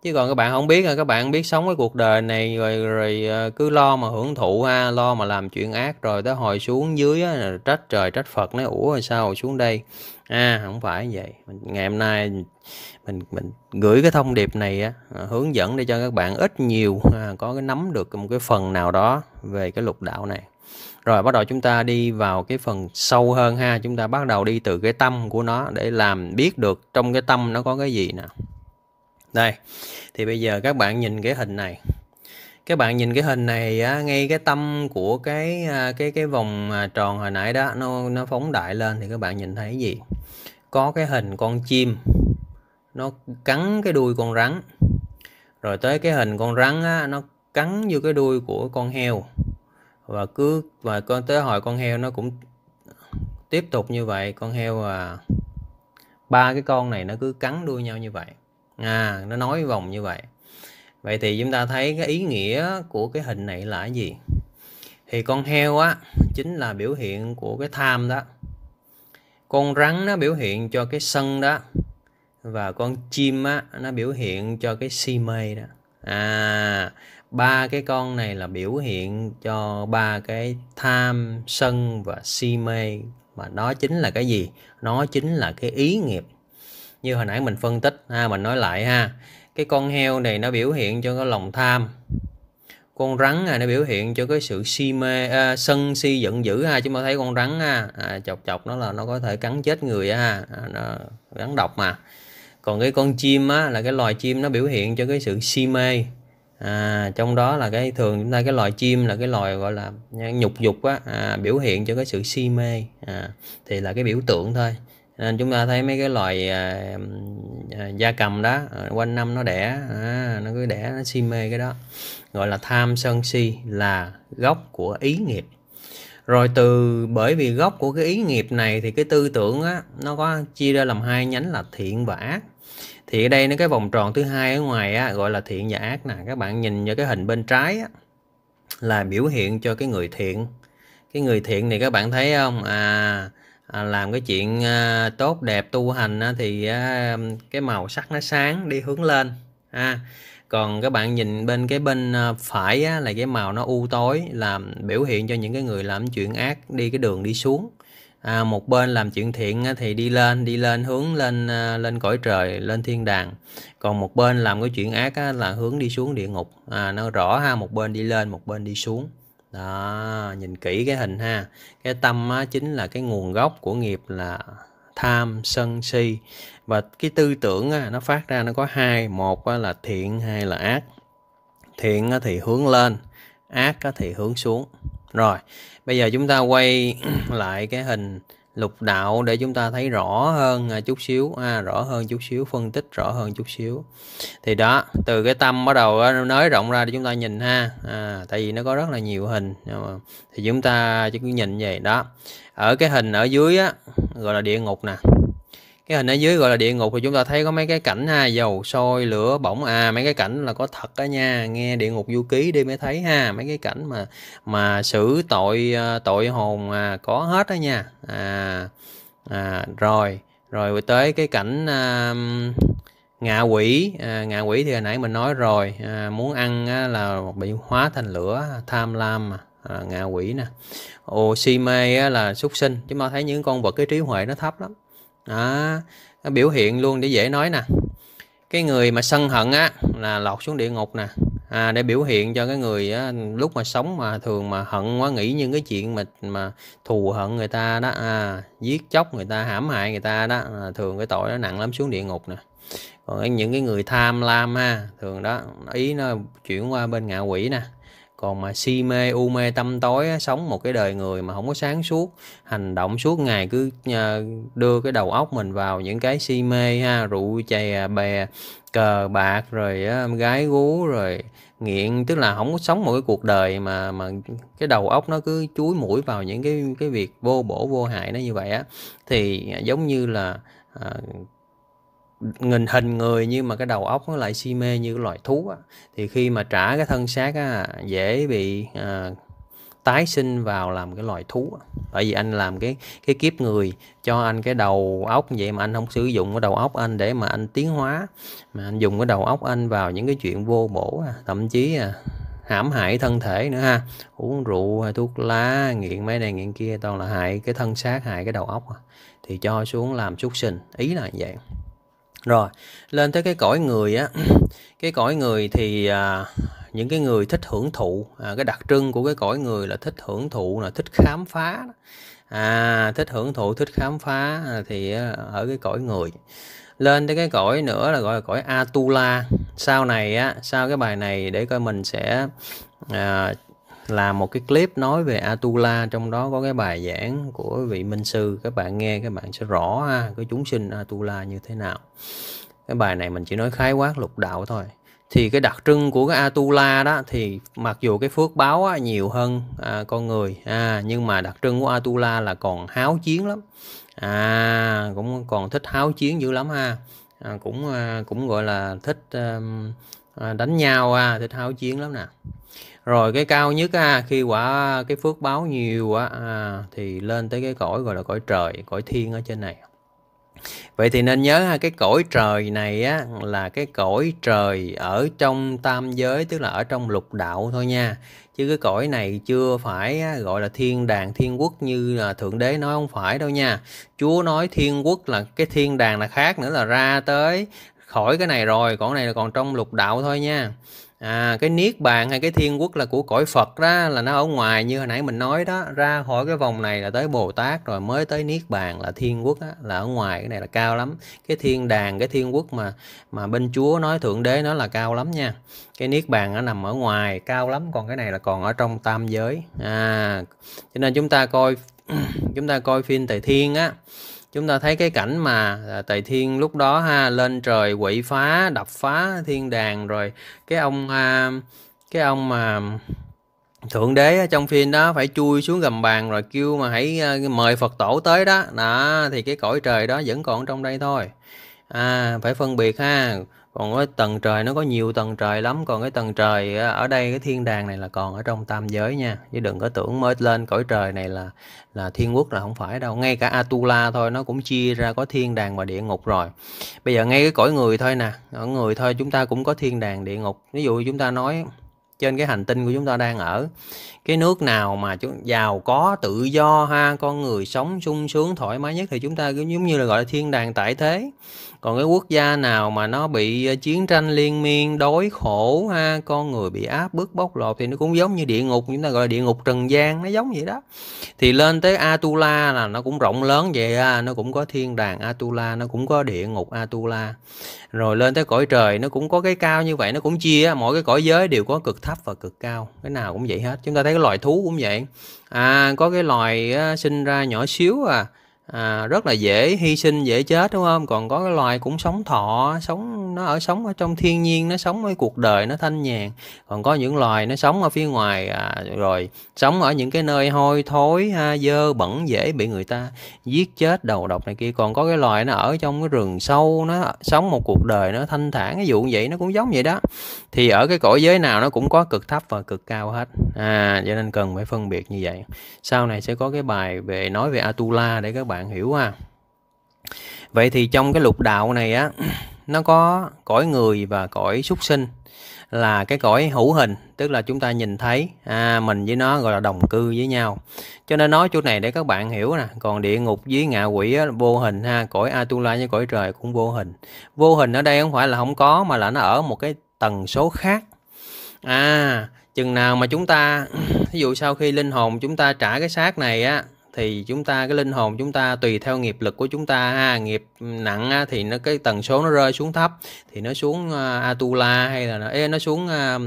chứ còn các bạn không biết à, các bạn biết sống cái cuộc đời này rồi rồi à, cứ lo mà hưởng thụ ha lo mà làm chuyện ác rồi tới hồi xuống dưới á, trách trời trách phật nói ủa sao xuống đây À, không phải vậy, ngày hôm nay mình mình gửi cái thông điệp này á, à, hướng dẫn để cho các bạn ít nhiều à, có cái nắm được một cái phần nào đó về cái lục đạo này. Rồi bắt đầu chúng ta đi vào cái phần sâu hơn ha, chúng ta bắt đầu đi từ cái tâm của nó để làm biết được trong cái tâm nó có cái gì nào. Đây. Thì bây giờ các bạn nhìn cái hình này các bạn nhìn cái hình này á, ngay cái tâm của cái à, cái cái vòng à, tròn hồi nãy đó nó nó phóng đại lên thì các bạn nhìn thấy gì có cái hình con chim nó cắn cái đuôi con rắn rồi tới cái hình con rắn á, nó cắn vô cái đuôi của con heo và cứ và con tới hồi con heo nó cũng tiếp tục như vậy con heo à ba cái con này nó cứ cắn đuôi nhau như vậy à nó nói vòng như vậy vậy thì chúng ta thấy cái ý nghĩa của cái hình này là gì thì con heo á chính là biểu hiện của cái tham đó con rắn nó biểu hiện cho cái sân đó và con chim á nó biểu hiện cho cái si mê đó à ba cái con này là biểu hiện cho ba cái tham sân và si mê mà nó chính là cái gì nó chính là cái ý nghiệp như hồi nãy mình phân tích ha mình nói lại ha cái con heo này nó biểu hiện cho cái lòng tham con rắn này nó biểu hiện cho cái sự si mê à, sân si giận dữ ha chúng ta thấy con rắn ha, à, chọc chọc nó là nó có thể cắn chết người ha à, nó, rắn độc mà còn cái con chim á, là cái loài chim nó biểu hiện cho cái sự si mê à, trong đó là cái thường chúng ta cái loài chim là cái loài gọi là nhục dục á, à, biểu hiện cho cái sự si mê à, thì là cái biểu tượng thôi nên ờ, chúng ta thấy mấy cái loài à, à, gia cầm đó à, quanh năm nó đẻ à, nó cứ đẻ nó si mê cái đó gọi là tham sân si là gốc của ý nghiệp rồi từ bởi vì gốc của cái ý nghiệp này thì cái tư tưởng á, nó có chia ra làm hai nhánh là thiện và ác thì ở đây nó cái vòng tròn thứ hai ở ngoài á, gọi là thiện và ác nè các bạn nhìn vào cái hình bên trái á, là biểu hiện cho cái người thiện cái người thiện thì các bạn thấy không à À, làm cái chuyện à, tốt đẹp tu hành thì à, cái màu sắc nó sáng đi hướng lên ha còn các bạn nhìn bên cái bên phải á, là cái màu nó u tối làm biểu hiện cho những cái người làm chuyện ác đi cái đường đi xuống à, một bên làm chuyện thiện á, thì đi lên đi lên hướng lên lên cõi trời lên thiên đàng còn một bên làm cái chuyện ác á, là hướng đi xuống địa ngục à, nó rõ ha một bên đi lên một bên đi xuống đó nhìn kỹ cái hình ha cái tâm á, chính là cái nguồn gốc của nghiệp là tham sân si và cái tư tưởng á, nó phát ra nó có hai một á, là thiện hai là ác thiện á, thì hướng lên ác á, thì hướng xuống rồi bây giờ chúng ta quay (clears throat) lại cái hình lục đạo để chúng ta thấy rõ hơn à, chút xíu à, rõ hơn chút xíu phân tích rõ hơn chút xíu thì đó từ cái tâm bắt đầu nó à, nới rộng ra để chúng ta nhìn ha à, tại vì nó có rất là nhiều hình thì chúng ta chỉ cứ nhìn vậy đó ở cái hình ở dưới á, gọi là địa ngục nè cái hình ở dưới gọi là địa ngục thì chúng ta thấy có mấy cái cảnh ha dầu sôi lửa bỏng à mấy cái cảnh là có thật đó nha nghe địa ngục du ký đi mới thấy ha mấy cái cảnh mà mà xử tội ờ, tội hồn à, có hết đó nha à, à rồi rồi tới cái cảnh à, ngạ quỷ à, ngạ quỷ thì hồi nãy mình nói rồi à, muốn ăn á, là bị hóa thành lửa tham lam mà à, ngạ quỷ nè ô si mê á, là súc sinh chúng ta thấy những con vật cái trí huệ nó thấp lắm đó nó biểu hiện luôn để dễ nói nè cái người mà sân hận á là lọt xuống địa ngục nè à, để biểu hiện cho cái người á, lúc mà sống mà thường mà hận quá nghĩ những cái chuyện mà mà thù hận người ta đó à, giết chóc người ta hãm hại người ta đó à, thường cái tội nó nặng lắm xuống địa ngục nè còn những cái người tham lam ha thường đó ý nó chuyển qua bên ngạ quỷ nè còn mà si mê u mê tâm tối sống một cái đời người mà không có sáng suốt hành động suốt ngày cứ ờ, đưa cái đầu óc mình vào những cái si mê ha rượu chè bè cờ bạc rồi gái gú rồi nghiện tức là không có sống một cái cuộc đời mà mà cái đầu óc nó cứ chuối mũi vào những cái cái việc vô bổ vô hại nó như vậy á thì à, giống như là à, nghìn hình người nhưng mà cái đầu óc nó lại si mê như cái loài thú á. thì khi mà trả cái thân xác á, dễ bị à, tái sinh vào làm cái loài thú bởi vì anh làm cái cái kiếp người cho anh cái đầu óc vậy mà anh không sử dụng cái đầu óc anh để mà anh tiến hóa mà anh dùng cái đầu óc anh vào những cái chuyện vô bổ thậm chí à, hãm hại thân thể nữa ha uống rượu hay à, thuốc lá nghiện mấy này nghiện kia toàn là hại cái thân xác hại cái đầu óc thì cho xuống làm súc sinh ý là vậy rồi, lên tới cái cõi người á, (clears throat) cái cõi người thì à, những cái người thích hưởng thụ, à, cái đặc trưng của cái cõi người là thích hưởng thụ là thích khám phá. À, thích hưởng thụ, thích khám phá à, thì à, ở cái cõi người. Lên tới cái cõi nữa là gọi là cõi Atula. Sau này á, sau cái bài này để coi mình sẽ à, là một cái clip nói về Atula trong đó có cái bài giảng của vị minh sư các bạn nghe các bạn sẽ rõ ha, cái chúng sinh Atula như thế nào cái bài này mình chỉ nói khái quát lục đạo thôi thì cái đặc trưng của cái Atula đó thì mặc dù cái phước báo á, nhiều hơn à, con người à, nhưng mà đặc trưng của Atula là còn háo chiến lắm à cũng còn thích háo chiến dữ lắm ha à, cũng à, cũng gọi là thích à, đánh nhau à, thích háo chiến lắm nè rồi cái cao nhất ha khi quả cái phước báo nhiều quá à, thì lên tới cái cõi gọi là cõi trời cõi thiên ở trên này vậy thì nên nhớ ha cái cõi trời này á là cái cõi trời ở trong tam giới tức là ở trong lục đạo thôi nha chứ cái cõi này chưa phải á, gọi là thiên đàng thiên quốc như là thượng đế nói không phải đâu nha chúa nói thiên quốc là cái thiên đàng là khác nữa là ra tới khỏi cái này rồi còn này là còn trong lục đạo thôi nha à cái niết bàn hay cái thiên quốc là của cõi phật đó là nó ở ngoài như hồi nãy mình nói đó ra khỏi cái vòng này là tới bồ tát rồi mới tới niết bàn là thiên quốc đó, là ở ngoài cái này là cao lắm cái thiên đàng cái thiên quốc mà mà bên chúa nói thượng đế nó là cao lắm nha cái niết bàn nó nằm ở ngoài cao lắm còn cái này là còn ở trong tam giới à cho nên chúng ta coi (clears throat) chúng ta coi phim tề thiên á chúng ta thấy cái cảnh mà à, tề thiên lúc đó ha lên trời quỷ phá đập phá thiên đàng rồi cái ông à, cái ông mà thượng đế trong phim đó phải chui xuống gầm bàn rồi kêu mà hãy à, mời phật tổ tới đó đó thì cái cõi trời đó vẫn còn trong đây thôi à phải phân biệt ha còn cái tầng trời nó có nhiều tầng trời lắm còn cái tầng trời à, ở đây cái thiên đàng này là còn ở trong tam giới nha chứ đừng có tưởng mới lên cõi trời này là là thiên quốc là không phải đâu ngay cả Atula thôi nó cũng chia ra có thiên đàng và địa ngục rồi bây giờ ngay cái cõi người thôi nè ở người thôi chúng ta cũng có thiên đàng địa ngục ví dụ chúng ta nói trên cái hành tinh của chúng ta đang ở cái nước nào mà chúng giàu có tự do ha con người sống sung sướng thoải mái nhất thì chúng ta giống như là gọi là thiên đàng tại thế còn cái quốc gia nào mà nó bị ờ, chiến tranh liên miên đói khổ ha con người bị áp bức bóc lột thì nó cũng giống như địa ngục chúng ta gọi là địa ngục trần gian nó giống vậy đó thì lên tới Atula là nó cũng rộng lớn vậy ha nó cũng có thiên đàng Atula nó cũng có địa ngục Atula rồi lên tới cõi trời nó cũng có cái cao như vậy nó cũng chia mỗi cái cõi giới đều có cực thấp và cực cao cái nào cũng vậy hết chúng ta thấy cái loài thú cũng vậy à có cái loài sinh ra nhỏ xíu à à, rất là dễ hy sinh dễ chết đúng không còn có cái loài cũng sống thọ sống nó ở sống ở trong thiên nhiên nó sống với cuộc đời nó thanh nhàn còn có những loài nó sống ở phía ngoài à, rồi sống ở những cái nơi hôi thối ha, dơ bẩn dễ bị người ta giết chết đầu độc này kia còn có cái loài nó ở trong cái rừng sâu nó sống một cuộc đời nó thanh thản cái vụ vậy nó cũng giống vậy đó thì ở cái cõi giới nào nó cũng có cực thấp và cực cao hết à cho nên cần phải phân biệt như vậy sau này sẽ có cái bài về nói về atula để các bạn bạn hiểu ha vậy thì trong cái lục đạo này á (clears throat) nó có cõi người và cõi súc sinh là cái cõi hữu hình tức là chúng ta nhìn thấy à, mình với nó gọi là đồng cư với nhau cho nên nói chỗ này để các bạn hiểu nè còn địa ngục với ngạ quỷ á, vô hình ha cõi atula với cõi trời cũng vô hình vô hình ở đây không phải là không có mà là nó ở một cái tần số khác à chừng nào mà chúng ta ví (clears throat) dụ sau khi linh hồn chúng ta trả cái xác này á thì chúng ta cái linh hồn chúng ta tùy theo nghiệp lực của chúng ta ha nghiệp nặng á, thì nó cái tần số nó rơi xuống thấp thì nó xuống uh, atula hay là nó ê, nó xuống uh,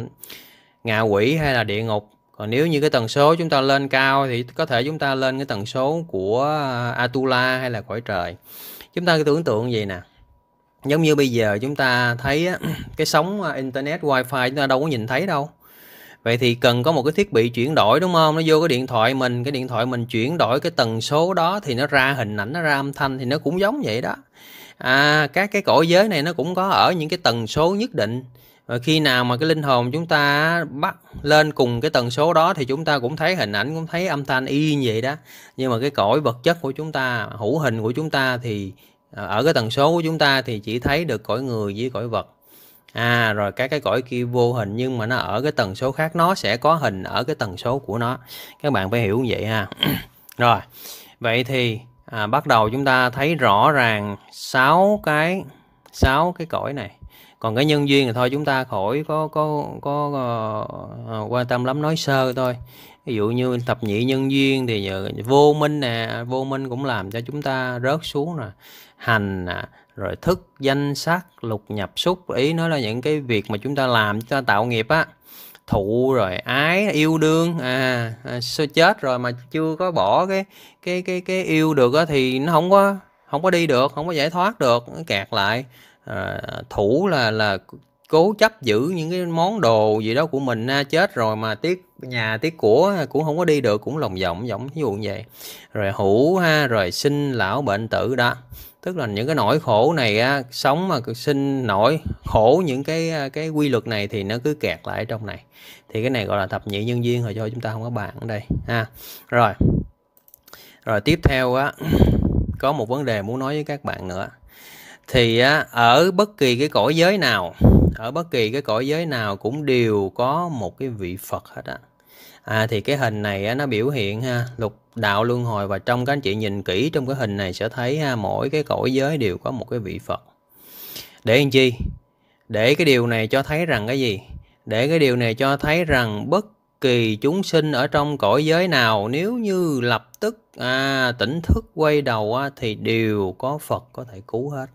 ngạ quỷ hay là địa ngục còn nếu như cái tần số chúng ta lên cao thì có thể chúng ta lên cái tần số của ờ, atula hay là cõi trời chúng ta cứ tưởng tượng gì nè giống như bây giờ chúng ta thấy (clears throat) cái sóng internet wifi chúng ta đâu có nhìn thấy đâu vậy thì cần có một cái thiết bị chuyển đổi đúng không nó vô cái điện thoại mình cái điện thoại mình chuyển đổi cái tần số đó thì nó ra hình ảnh nó ra âm thanh thì nó cũng giống vậy đó à, các cái cõi giới này nó cũng có ở những cái tần số nhất định và khi nào mà cái linh hồn chúng ta bắt lên cùng cái tần số đó thì chúng ta cũng thấy hình ảnh cũng thấy âm thanh y như vậy đó nhưng mà cái cõi vật chất của chúng ta hữu hình của chúng ta thì à, ở cái tần số của chúng ta thì chỉ thấy được cõi người với cõi vật à rồi các cái cõi kia vô hình nhưng mà nó ở cái tần số khác nó sẽ có hình ở cái tần số của nó các bạn phải hiểu như vậy ha (clears throat) rồi vậy thì à, bắt đầu chúng ta thấy rõ ràng sáu cái sáu cái cõi này còn cái nhân duyên thì thôi chúng ta khỏi có có có, uh, quan tâm lắm nói sơ thôi ví dụ như thập nhị nhân duyên thì vô minh nè vô minh cũng làm cho chúng ta rớt xuống nè hành nè rồi thức danh sắc lục nhập xúc ý nói là những cái việc mà chúng ta làm chúng ta tạo nghiệp á thụ rồi ái yêu đương à, à chết rồi mà chưa có bỏ cái cái cái cái yêu được á thì nó không có không có đi được không có giải thoát được nó kẹt lại à, ờ, thủ là là cố chấp giữ những cái món đồ gì đó của mình à, chết rồi mà tiếc nhà tiếc của cũng không có đi được cũng lòng vọng vọng ví dụ như vậy rồi hữu ha rồi sinh lão bệnh tử đó tức là những cái nỗi khổ này á, sống mà sinh nỗi khổ những cái cái quy luật này thì nó cứ kẹt lại trong này thì cái này gọi là thập nhị nhân duyên rồi cho chúng ta không có bàn ở đây ha rồi rồi tiếp theo á có một vấn đề muốn nói với các bạn nữa thì á, ở bất kỳ cái cõi giới nào ở bất kỳ cái cõi giới nào cũng đều có một cái vị Phật hết á À thì cái hình này nó biểu hiện ha lục đạo luân hồi và trong các anh chị nhìn kỹ trong cái hình này sẽ thấy ha mỗi cái cõi giới đều có một cái vị Phật. Để làm chi? Để cái điều này cho thấy rằng cái gì? Để cái điều này cho thấy rằng bất kỳ chúng sinh ở trong cõi giới nào nếu như lập tức à, tỉnh thức quay đầu à, thì đều có Phật có thể cứu hết.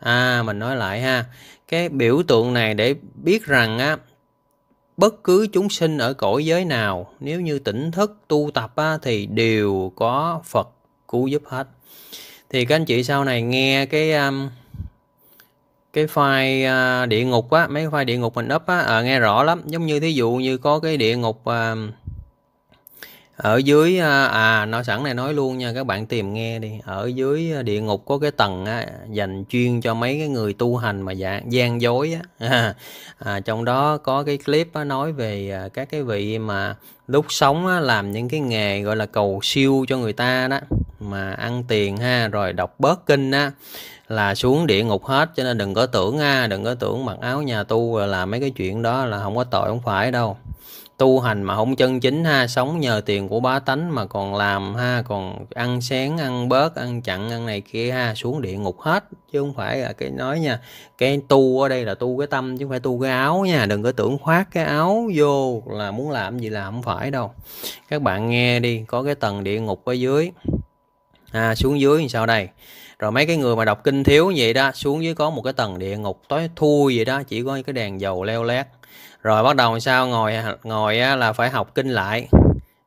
À mình nói lại ha, cái biểu tượng này để biết rằng á bất cứ chúng sinh ở cõi giới nào nếu như tỉnh thức tu tập á, thì đều có Phật cứu giúp hết thì các anh chị sau này nghe cái um, cái file uh, địa ngục á mấy cái file địa ngục mình up á à, nghe rõ lắm giống như thí dụ như có cái địa ngục uh, ở dưới à nói sẵn này nói luôn nha các bạn tìm nghe đi ở dưới địa ngục có cái tầng á, dành chuyên cho mấy cái người tu hành mà dạ, gian dối á. (laughs) À, trong đó có cái clip á, nói về à, các cái vị mà lúc sống á, làm những cái nghề gọi là cầu siêu cho người ta đó mà ăn tiền ha rồi đọc bớt kinh á là xuống địa ngục hết cho nên đừng có tưởng ha đừng có tưởng mặc áo nhà tu là mấy cái chuyện đó là không có tội không phải đâu tu hành mà không chân chính ha sống nhờ tiền của bá tánh mà còn làm ha còn ăn sáng ăn bớt ăn chặn ăn này kia ha xuống địa ngục hết chứ không phải là cái nói nha cái tu ở đây là tu cái tâm chứ không phải tu cái áo nha đừng có tưởng khoác cái áo vô là muốn làm gì là không phải đâu các bạn nghe đi có cái tầng địa ngục ở dưới à, xuống dưới làm sao đây rồi mấy cái người mà đọc kinh thiếu vậy đó xuống dưới có một cái tầng địa ngục tối thui vậy đó chỉ có cái đèn dầu leo lét rồi bắt đầu sao ngồi ngồi là phải học kinh lại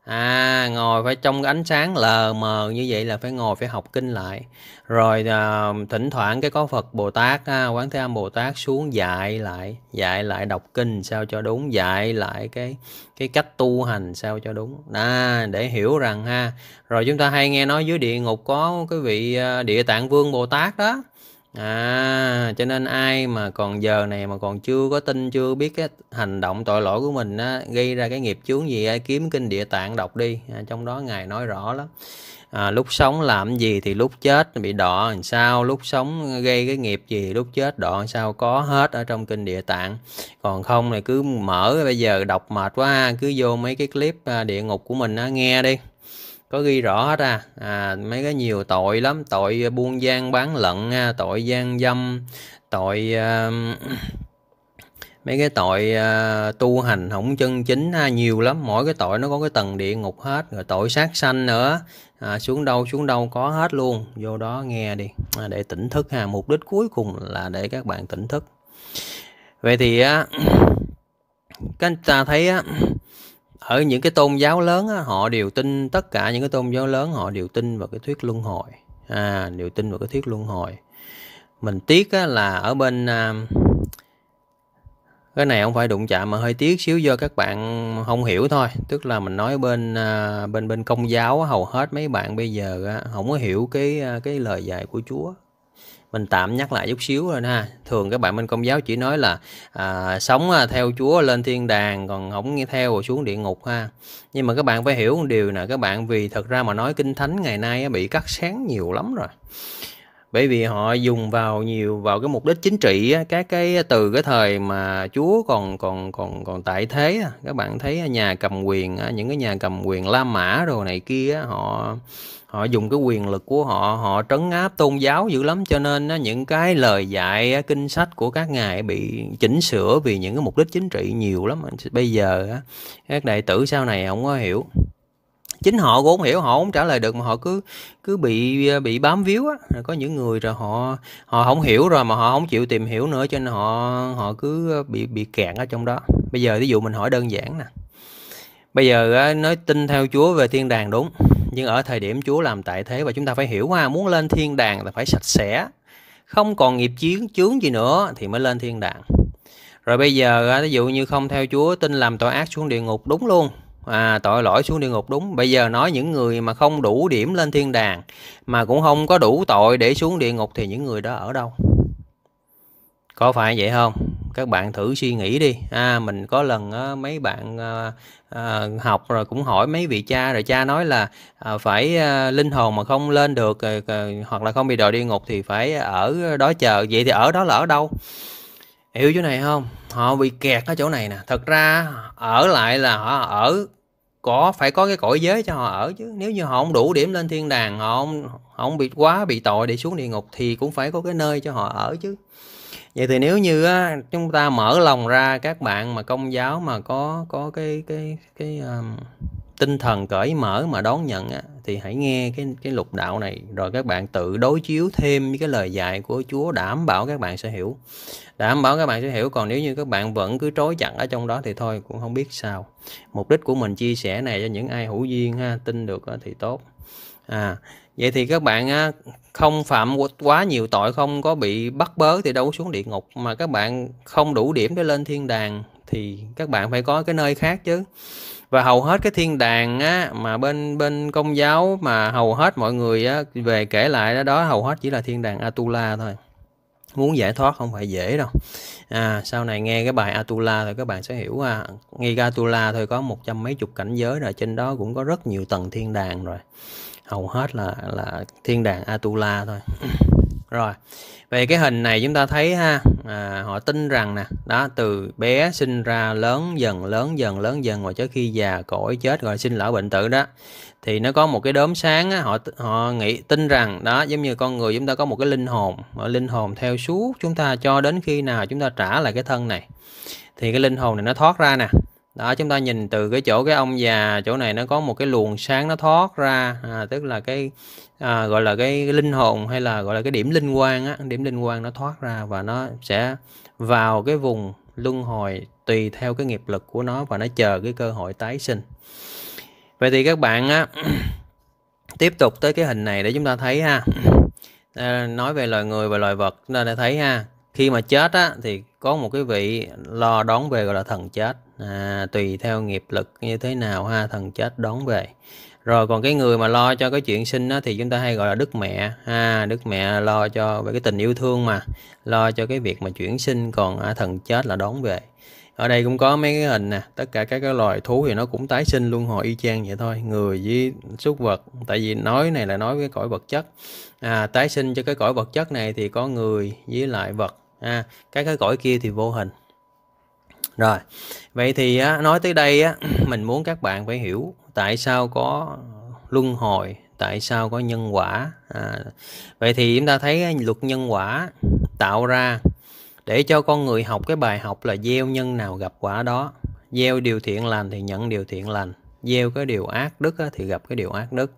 à ngồi phải trong ánh sáng lờ mờ như vậy là phải ngồi phải học kinh lại rồi à, thỉnh thoảng cái có phật bồ tát à, quán thế âm bồ tát xuống dạy lại dạy lại đọc kinh sao cho đúng dạy lại cái cái cách tu hành sao cho đúng à, để hiểu rằng ha rồi chúng ta hay nghe nói dưới địa ngục có cái vị à, địa tạng vương bồ tát đó À, cho nên ai mà còn giờ này mà còn chưa có tin, chưa biết cái hành động tội lỗi của mình á, gây ra cái nghiệp chướng gì, ai kiếm kinh địa tạng đọc đi. À, trong đó Ngài nói rõ lắm. À, lúc sống làm gì thì lúc chết bị đọ làm sao, lúc sống gây cái nghiệp gì lúc chết đọ làm sao có hết ở trong kinh địa tạng. Còn không này cứ mở bây giờ đọc mệt quá, cứ vô mấy cái clip à, địa ngục của mình á, nghe đi có ghi rõ hết à, à mấy cái nhiều tội lắm tội à, buôn gian bán lận tội gian dâm tội à, mấy cái tội à, tu hành không chân chính nhiều lắm mỗi cái tội nó có cái tầng địa ngục hết rồi tội sát sanh nữa à, xuống đâu xuống đâu có hết luôn vô đó nghe đi à, để tỉnh thức ha mục đích cuối cùng là để các bạn tỉnh thức vậy thì á uh, các ta thấy á ở những cái tôn giáo lớn á, họ đều tin tất cả những cái tôn giáo lớn họ đều tin vào cái thuyết luân hồi à đều tin vào cái thuyết luân hồi mình tiếc á, là ở bên à, cái này không phải đụng chạm mà hơi tiếc xíu do các bạn không hiểu thôi tức là mình nói bên à, bên bên công giáo hầu hết mấy bạn bây giờ à, không có hiểu cái à, cái lời dạy của Chúa mình tạm nhắc lại chút xíu rồi ha thường các bạn bên công giáo chỉ nói là à, sống à, theo chúa lên thiên đàng còn không nghe theo rồi xuống địa ngục ha nhưng mà các bạn phải hiểu một điều nè các bạn vì thật ra mà nói kinh thánh ngày nay bị cắt sáng nhiều lắm rồi bởi vì họ dùng vào nhiều vào cái mục đích chính trị các cái à, từ cái thời mà Chúa còn còn còn còn tại thế các bạn thấy à, nhà cầm quyền những cái nhà cầm quyền La Mã đồ này kia họ họ dùng cái quyền lực của họ họ trấn áp tôn giáo dữ lắm cho nên những cái lời dạy kinh sách của các ngài bị chỉnh sửa vì những cái mục đích chính trị nhiều lắm bây giờ các đại tử sau này không có hiểu chính họ cũng không hiểu họ không trả lời được mà họ cứ cứ bị bị bám víu á rồi có những người rồi họ họ không hiểu rồi mà họ không chịu tìm hiểu nữa cho nên họ họ cứ bị bị kẹt ở trong đó bây giờ ví dụ mình hỏi đơn giản nè bây giờ nói tin theo Chúa về thiên đàng đúng nhưng ở thời điểm Chúa làm tại thế và chúng ta phải hiểu ha muốn lên thiên đàng là phải sạch sẽ không còn nghiệp chiến chướng gì nữa thì mới lên thiên đàng rồi bây giờ ví dụ như không theo Chúa tin làm tội ác xuống địa ngục đúng luôn à, tội lỗi xuống địa ngục đúng bây giờ nói những người mà không đủ điểm lên thiên đàng mà cũng không có đủ tội để xuống địa ngục thì những người đó ở đâu có phải vậy không các bạn thử suy nghĩ đi à, mình có lần á, mấy bạn à, à, học rồi cũng hỏi mấy vị cha rồi cha nói là à, phải à, linh hồn mà không lên được à, à, hoặc là không bị đòi địa ngục thì phải ở đó chờ vậy thì ở đó là ở đâu hiểu chỗ này không họ bị kẹt ở chỗ này nè thật ra ở lại là họ ở có phải có cái cõi giới cho họ ở chứ nếu như họ không đủ điểm lên thiên đàng họ không họ không bị quá bị tội để xuống địa ngục thì cũng phải có cái nơi cho họ ở chứ vậy thì nếu như á, chúng ta mở lòng ra các bạn mà công giáo mà có có cái cái cái um, tinh thần cởi mở mà đón nhận á, thì hãy nghe cái cái lục đạo này rồi các bạn tự đối chiếu thêm với cái lời dạy của Chúa đảm bảo các bạn sẽ hiểu đảm bảo các bạn sẽ hiểu còn nếu như các bạn vẫn cứ trói chặt ở trong đó thì thôi cũng không biết sao mục đích của mình chia sẻ này cho những ai hữu duyên ha tin được thì tốt à vậy thì các bạn không phạm quá nhiều tội không có bị bắt bớ thì đâu có xuống địa ngục mà các bạn không đủ điểm để lên thiên đàng thì các bạn phải có cái nơi khác chứ và hầu hết cái thiên đàng á mà bên bên công giáo mà hầu hết mọi người á về kể lại đó đó hầu hết chỉ là thiên đàng Atula thôi muốn giải thoát không phải dễ đâu à, sau này nghe cái bài Atula rồi các bạn sẽ hiểu à nghe Atula thôi có một trăm mấy chục cảnh giới rồi trên đó cũng có rất nhiều tầng thiên đàng rồi hầu hết là là thiên đàng Atula thôi rồi về cái hình này chúng ta thấy ha à, họ tin rằng nè đó từ bé sinh ra lớn dần lớn dần lớn dần và cho khi già cỗi chết rồi sinh lão bệnh tử đó thì nó có một cái đốm sáng á, họ họ nghĩ tin rằng đó giống như con người chúng ta có một cái linh hồn mà linh hồn theo suốt chúng ta cho đến khi nào chúng ta trả lại cái thân này thì cái linh hồn này nó thoát ra nè đó chúng ta nhìn từ cái chỗ cái ông già chỗ này nó có một cái luồng sáng nó thoát ra à, tức là cái à, gọi là cái, cái linh hồn hay là gọi là cái điểm linh quan á điểm linh quan nó thoát ra và nó sẽ vào cái vùng luân hồi tùy theo cái nghiệp lực của nó và nó chờ cái cơ hội tái sinh vậy thì các bạn á (clears throat) tiếp tục tới cái hình này để chúng ta thấy ha à, (clears throat) nói về loài người và loài vật chúng ta đã thấy ha khi mà chết á thì có một cái vị lo đón về gọi là thần chết à, tùy theo nghiệp lực như thế nào ha thần chết đón về rồi còn cái người mà lo cho cái chuyện sinh đó, thì chúng ta hay gọi là đức mẹ ha đức mẹ lo cho về cái tình yêu thương mà lo cho cái việc mà chuyển sinh còn à, thần chết là đón về ở đây cũng có mấy cái hình nè tất cả các cái loài thú thì nó cũng tái sinh luôn, hồi y chang vậy thôi người với súc vật tại vì nói này là nói với cõi vật chất à, tái sinh cho cái cõi vật chất này thì có người với lại vật à, các cái cõi kia thì vô hình rồi, vậy thì á, nói tới đây á, (clears throat) mình muốn các bạn phải hiểu tại sao có luân hồi, tại sao có nhân quả. À, vậy thì chúng ta thấy luật nhân quả tạo ra để cho con người học cái bài học là gieo nhân nào gặp quả đó. Gieo điều thiện lành thì nhận điều thiện lành, gieo cái điều ác đức á, thì gặp cái điều ác đức.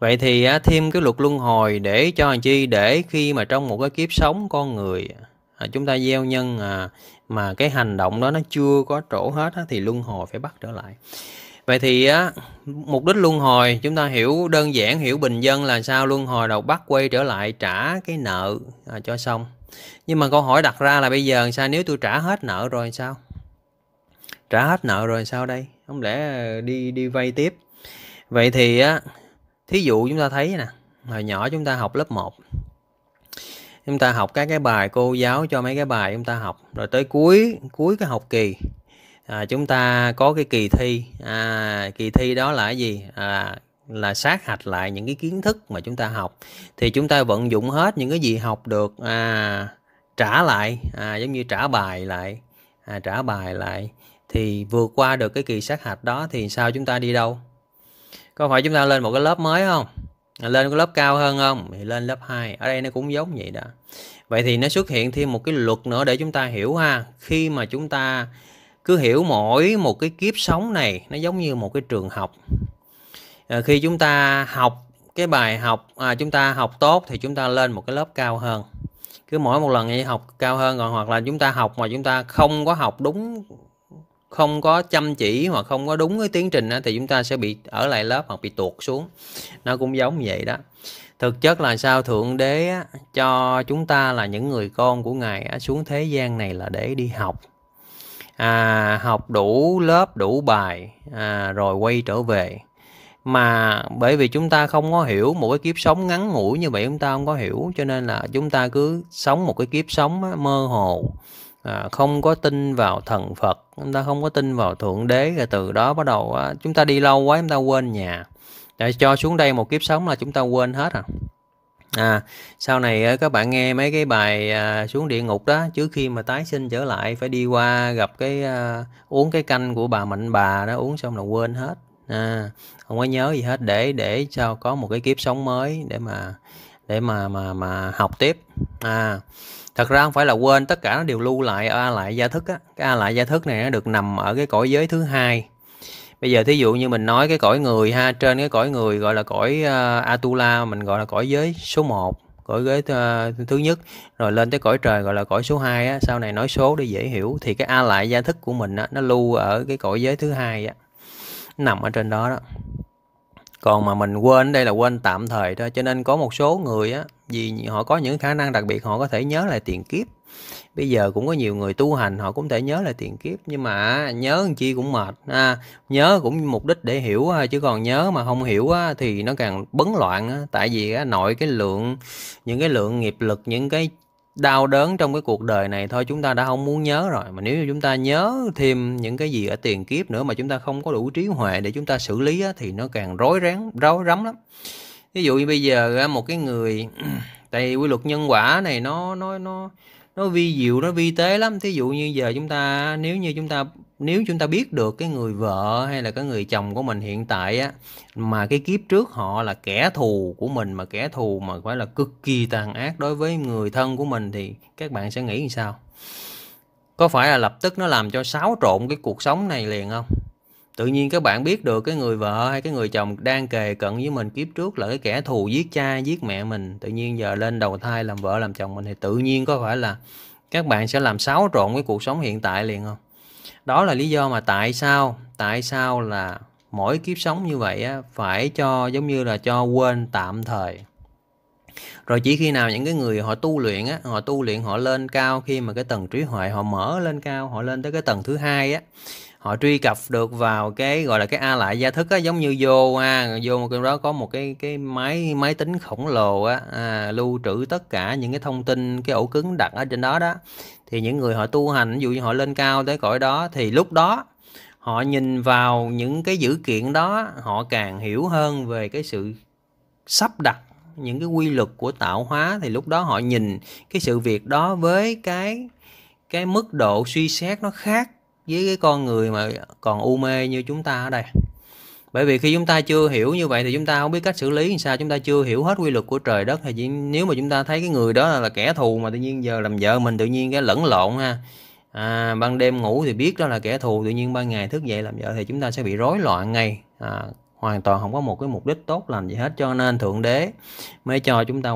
Vậy thì á, thêm cái luật luân hồi để cho làm chi để khi mà trong một cái kiếp sống con người à, chúng ta gieo nhân à, mà cái hành động đó nó chưa có trổ hết á, thì luân hồi phải bắt trở lại vậy thì á, mục đích luân hồi chúng ta hiểu đơn giản hiểu bình dân là sao luân hồi đầu bắt quay trở lại trả cái nợ à, cho xong nhưng mà câu hỏi đặt ra là bây giờ sao nếu tôi trả hết nợ rồi sao trả hết nợ rồi sao đây không lẽ đi đi vay tiếp vậy thì á thí dụ chúng ta thấy nè hồi nhỏ chúng ta học lớp 1 chúng ta học các cái bài cô giáo cho mấy cái bài chúng ta học rồi tới cuối cuối cái học kỳ à, chúng ta có cái kỳ thi à, kỳ thi đó là cái gì à, là sát hạch lại những cái kiến thức mà chúng ta học thì chúng ta vận dụng hết những cái gì học được à, trả lại à, giống như trả bài lại à, trả bài lại thì vượt qua được cái kỳ sát hạch đó thì sao chúng ta đi đâu có phải chúng ta lên một cái lớp mới không lên cái lớp cao hơn không thì lên lớp 2 ở đây nó cũng giống vậy đó vậy thì nó xuất hiện thêm một cái luật nữa để chúng ta hiểu ha khi mà chúng ta cứ hiểu mỗi một cái kiếp sống này nó giống như một cái trường học à, khi chúng ta học cái bài học à, chúng ta học tốt thì chúng ta lên một cái lớp cao hơn cứ mỗi một lần đi học cao hơn còn hoặc là chúng ta học mà chúng ta không có học đúng không có chăm chỉ hoặc không có đúng cái tiến trình đó, thì chúng ta sẽ bị ở lại lớp hoặc bị tuột xuống nó cũng giống vậy đó thực chất là sao thượng đế cho chúng ta là những người con của ngài xuống thế gian này là để đi học à, học đủ lớp đủ bài à, rồi quay trở về mà bởi vì chúng ta không có hiểu một cái kiếp sống ngắn ngủi như vậy chúng ta không có hiểu cho nên là chúng ta cứ sống một cái kiếp sống mơ hồ à, không có tin vào thần Phật chúng ta không có tin vào thượng đế rồi từ đó bắt đầu á, chúng ta đi lâu quá chúng ta quên nhà để cho xuống đây một kiếp sống là chúng ta quên hết à À, sau này các bạn nghe mấy cái bài à, xuống địa ngục đó trước khi mà tái sinh trở lại phải đi qua gặp cái à, uống cái canh của bà mạnh bà đó uống xong là quên hết à, không có nhớ gì hết để để cho có một cái kiếp sống mới để mà để mà mà mà học tiếp à thật ra không phải là quên tất cả nó đều lưu lại ở a lại gia thức á cái a lại gia thức này nó được nằm ở cái cõi giới thứ hai bây giờ thí dụ như mình nói cái cõi người ha trên cái cõi người gọi là cõi uh, atula mình gọi là cõi giới số 1 cõi giới uh, thứ nhất rồi lên tới cõi trời gọi là cõi số 2 á sau này nói số để dễ hiểu thì cái a lại gia thức của mình á nó lưu ở cái cõi giới thứ hai á nằm ở trên đó đó còn mà mình quên đây là quên tạm thời thôi cho nên có một số người á vì họ có những khả năng đặc biệt họ có thể nhớ lại tiền kiếp bây giờ cũng có nhiều người tu hành họ cũng thể nhớ lại tiền kiếp nhưng mà nhớ làm chi cũng mệt à, nhớ cũng mục đích để hiểu chứ còn nhớ mà không hiểu thì nó càng bấn loạn tại vì nội cái lượng những cái lượng nghiệp lực những cái đau đớn trong cái cuộc đời này thôi chúng ta đã không muốn nhớ rồi mà nếu như chúng ta nhớ thêm những cái gì ở tiền kiếp nữa mà chúng ta không có đủ trí huệ để chúng ta xử lý á, thì nó càng rối rắm rối rắm lắm ví dụ như bây giờ một cái người (clears throat) tại quy luật nhân quả này nó nó nó nó vi diệu nó vi tế lắm thí dụ như giờ chúng ta nếu như chúng ta nếu chúng ta biết được cái người vợ hay là cái người chồng của mình hiện tại á mà cái kiếp trước họ là kẻ thù của mình mà kẻ thù mà phải là cực kỳ tàn ác đối với người thân của mình thì các bạn sẽ nghĩ như sao có phải là lập tức nó làm cho xáo trộn cái cuộc sống này liền không tự nhiên các bạn biết được cái người vợ hay cái người chồng đang kề cận với mình kiếp trước là cái kẻ thù giết cha giết mẹ mình tự nhiên giờ lên đầu thai làm vợ làm chồng mình thì tự nhiên có phải là các bạn sẽ làm xáo trộn cái cuộc sống hiện tại liền không đó là lý do mà tại sao tại sao là mỗi kiếp sống như vậy á, phải cho giống như là cho quên tạm thời rồi chỉ khi nào những cái người họ tu luyện á, họ tu luyện họ lên cao khi mà cái tầng trí huệ họ mở lên cao họ lên tới cái tầng thứ hai á họ truy cập được vào cái gọi là cái a lại gia thức á giống như vô à, vô một cái đó có một cái cái máy máy tính khổng lồ á à, lưu trữ tất cả những cái thông tin cái ổ cứng đặt ở trên đó đó thì những người họ tu hành ví dụ như họ lên cao tới cõi đó thì lúc đó họ nhìn vào những cái dữ kiện đó họ càng hiểu hơn về cái sự sắp đặt những cái quy luật của tạo hóa thì lúc đó họ nhìn cái sự việc đó với cái cái mức độ suy xét nó khác với cái con người mà còn u mê như chúng ta ở đây bởi vì khi chúng ta chưa hiểu như vậy thì chúng ta không biết cách xử lý làm sao chúng ta chưa hiểu hết quy luật của trời đất thì chỉ, nếu mà chúng ta thấy cái người đó là, là kẻ thù mà tự nhiên giờ làm vợ mình tự nhiên cái lẫn lộn ha à, ban đêm ngủ thì biết đó là kẻ thù tự nhiên ban ngày thức dậy làm vợ thì chúng ta sẽ bị rối loạn ngay à, hoàn toàn không có một cái mục đích tốt lành gì hết cho nên thượng đế mới cho chúng ta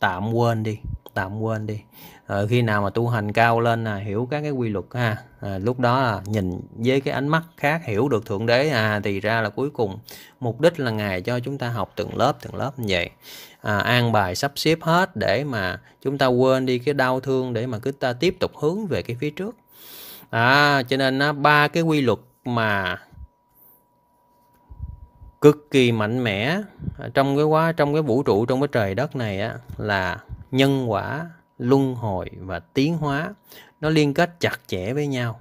tạm quên đi tạm quên đi à, khi nào mà tu hành cao lên à, hiểu các cái quy luật ha à, lúc đó à, nhìn với cái ánh mắt khác hiểu được thượng đế à thì ra là cuối cùng mục đích là ngài cho chúng ta học từng lớp từng lớp như vậy à, an bài sắp xếp hết để mà chúng ta quên đi cái đau thương để mà cứ ta tiếp tục hướng về cái phía trước à, cho nên á, ba cái quy luật mà cực kỳ mạnh mẽ à, trong cái quá trong cái vũ trụ trong cái trời đất này á, là nhân quả luân hồi và tiến hóa nó liên kết chặt chẽ với nhau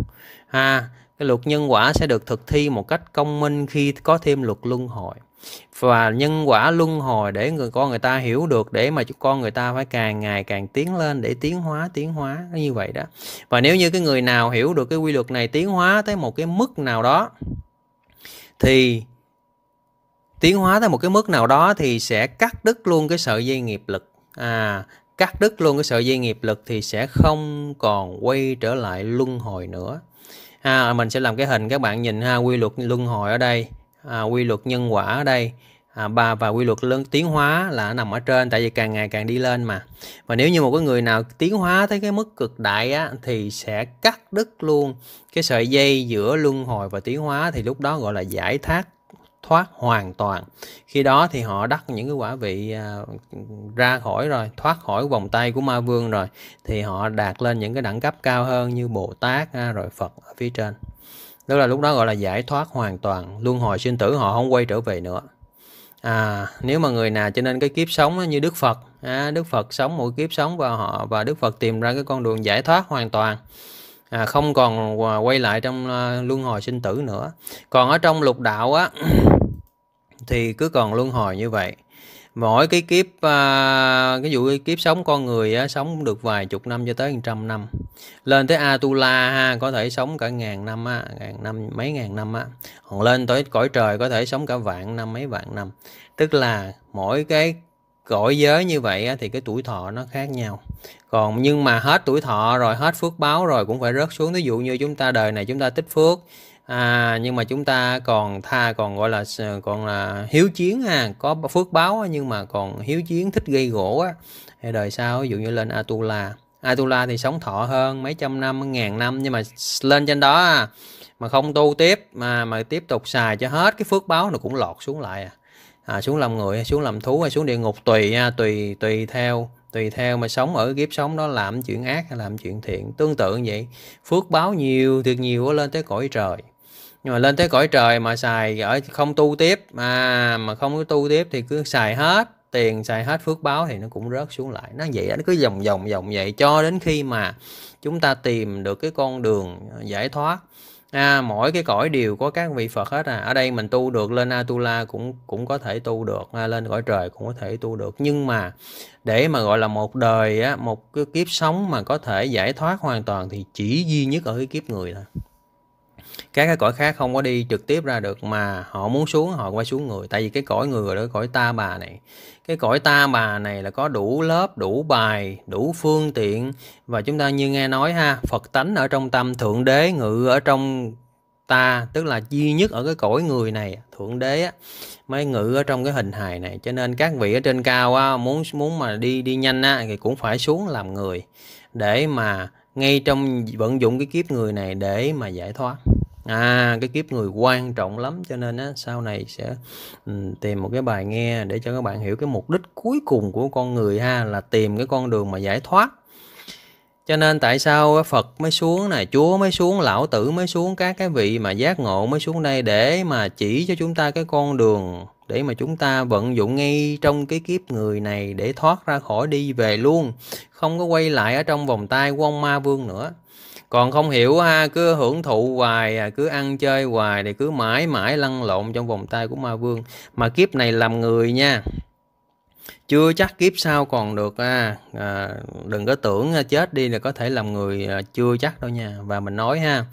ha à, cái luật nhân quả sẽ được thực thi một cách công minh khi có thêm luật luân hồi và nhân quả luân hồi để người con người ta hiểu được để mà con người ta phải càng ngày càng tiến lên để tiến hóa tiến hóa như vậy đó và nếu như cái người nào hiểu được cái quy luật này tiến hóa tới một cái mức nào đó thì tiến hóa tới một cái mức nào đó thì sẽ cắt đứt luôn cái sợi dây nghiệp lực à cắt đứt luôn cái sợi dây nghiệp lực thì sẽ không còn quay trở lại luân hồi nữa ha à, mình sẽ làm cái hình các bạn nhìn ha quy luật luân hồi ở đây à, quy luật nhân quả ở đây à, ba và quy luật lớn tiến hóa là nằm ở trên tại vì càng ngày càng đi lên mà và nếu như một cái người nào tiến hóa tới cái mức cực đại á, thì sẽ cắt đứt luôn cái sợi dây giữa luân hồi và tiến hóa thì lúc đó gọi là giải thoát thoát hoàn toàn khi đó thì họ đắc những cái quả vị à, ra khỏi rồi thoát khỏi vòng tay của ma vương rồi thì họ đạt lên những cái đẳng cấp cao hơn như bồ tát à, rồi phật ở phía trên đó là lúc đó gọi là giải thoát hoàn toàn luân hồi sinh tử họ không quay trở về nữa à nếu mà người nào cho nên cái kiếp sống như đức phật à, đức phật sống mỗi kiếp sống và họ và đức phật tìm ra cái con đường giải thoát hoàn toàn à, không còn à, quay lại trong à, luân hồi sinh tử nữa còn ở trong lục đạo á (clears throat) thì cứ còn luân hồi như vậy mỗi cái kiếp à, cái vụ kiếp sống con người á, sống được vài chục năm cho tới trăm năm lên tới Atula ha có thể sống cả ngàn năm á, ngàn năm mấy ngàn năm á còn lên tới cõi trời có thể sống cả vạn năm mấy vạn năm tức là mỗi cái cõi giới như vậy á, thì cái tuổi thọ nó khác nhau còn nhưng mà hết tuổi thọ rồi hết phước báo rồi cũng phải rớt xuống ví dụ như chúng ta đời này chúng ta tích phước à, nhưng mà chúng ta còn tha còn gọi là ờ, còn là hiếu chiến ha có phước báo nhưng mà còn hiếu chiến thích gây gỗ á đời sau ví dụ như lên Atula Atula thì sống thọ hơn mấy trăm năm ngàn năm nhưng mà lên trên đó à, mà không tu tiếp mà mà tiếp tục xài cho hết cái phước báo nó cũng lọt xuống lại à, à xuống làm người xuống làm thú hay xuống địa ngục tùy nha tùy tùy theo tùy theo mà sống ở kiếp sống đó làm chuyện ác hay làm chuyện thiện tương tự như vậy phước báo nhiều thiệt nhiều lên tới cõi trời nhưng mà lên tới cõi trời mà xài ở không tu tiếp mà mà không có tu tiếp thì cứ xài hết tiền xài hết phước báo thì nó cũng rớt xuống lại nó vậy nó cứ vòng vòng vòng vậy cho đến khi mà chúng ta tìm được cái con đường giải thoát À, mỗi cái cõi đều có các vị Phật hết à. Ở đây mình tu được lên Atula cũng cũng có thể tu được, à, lên cõi trời cũng có thể tu được. Nhưng mà để mà gọi là một đời á, một cái kiếp sống mà có thể giải thoát hoàn toàn thì chỉ duy nhất ở cái kiếp người thôi các cái cõi khác không có đi trực tiếp ra được mà họ muốn xuống họ quay xuống người tại vì cái cõi người đó cõi ta bà này cái cõi ta bà này là có đủ lớp đủ bài đủ phương tiện và chúng ta như nghe nói ha phật tánh ở trong tâm thượng đế ngự ở trong ta tức là duy nhất ở cái cõi người này thượng đế á, mới ngự ở trong cái hình hài này cho nên các vị ở trên cao á, muốn muốn mà đi đi nhanh á, thì cũng phải xuống làm người để mà ngay trong vận dụng cái kiếp người này để mà giải thoát à cái kiếp người quan trọng lắm cho nên á, sau này sẽ tìm một cái bài nghe để cho các bạn hiểu cái mục đích cuối cùng của con người ha là tìm cái con đường mà giải thoát cho nên tại sao Phật mới xuống này Chúa mới xuống lão tử mới xuống các cái vị mà giác ngộ mới xuống đây để mà chỉ cho chúng ta cái con đường để mà chúng ta vận dụng ngay trong cái kiếp người này để thoát ra khỏi đi về luôn không có quay lại ở trong vòng tay của ông ma vương nữa còn không hiểu ha cứ hưởng thụ hoài à, cứ ăn chơi hoài thì cứ mãi mãi lăn lộn trong vòng tay của ma vương mà kiếp này làm người nha chưa chắc kiếp sau còn được à, à, đừng có tưởng à, chết đi là có thể làm người à, chưa chắc đâu nha và mình nói ha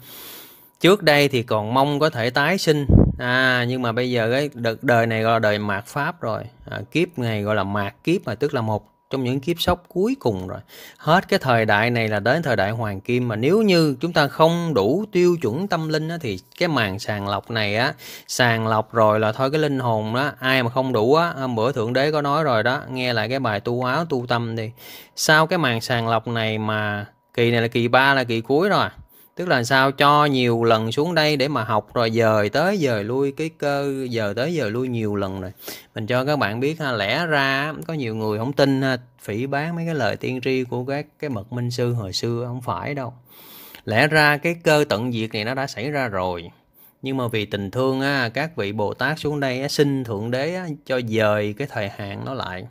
trước đây thì còn mong có thể tái sinh à nhưng mà bây giờ cái đời này gọi là đời mạt pháp rồi à, kiếp này gọi là mạt kiếp mà tức là một trong những kiếp sốc cuối cùng rồi hết cái thời đại này là đến thời đại hoàng kim mà nếu như chúng ta không đủ tiêu chuẩn tâm linh á, thì cái màn sàng lọc này á sàng lọc rồi là thôi cái linh hồn đó ai mà không đủ á hôm bữa thượng đế có nói rồi đó nghe lại cái bài tu áo tu tâm đi sau cái màn sàng lọc này mà kỳ này là kỳ ba là kỳ cuối rồi tức là sao cho nhiều lần xuống đây để mà học rồi dời tới dời lui cái cơ giờ tới giờ lui nhiều lần rồi mình cho các bạn biết ha lẽ ra có nhiều người không tin ha, phỉ bán mấy cái lời tiên tri của các cái mật minh sư hồi xưa không phải đâu lẽ ra cái cơ tận diệt này nó đã xảy ra rồi nhưng mà vì tình thương á, các vị bồ tát xuống đây á, xin thượng đế á, cho dời cái thời hạn nó lại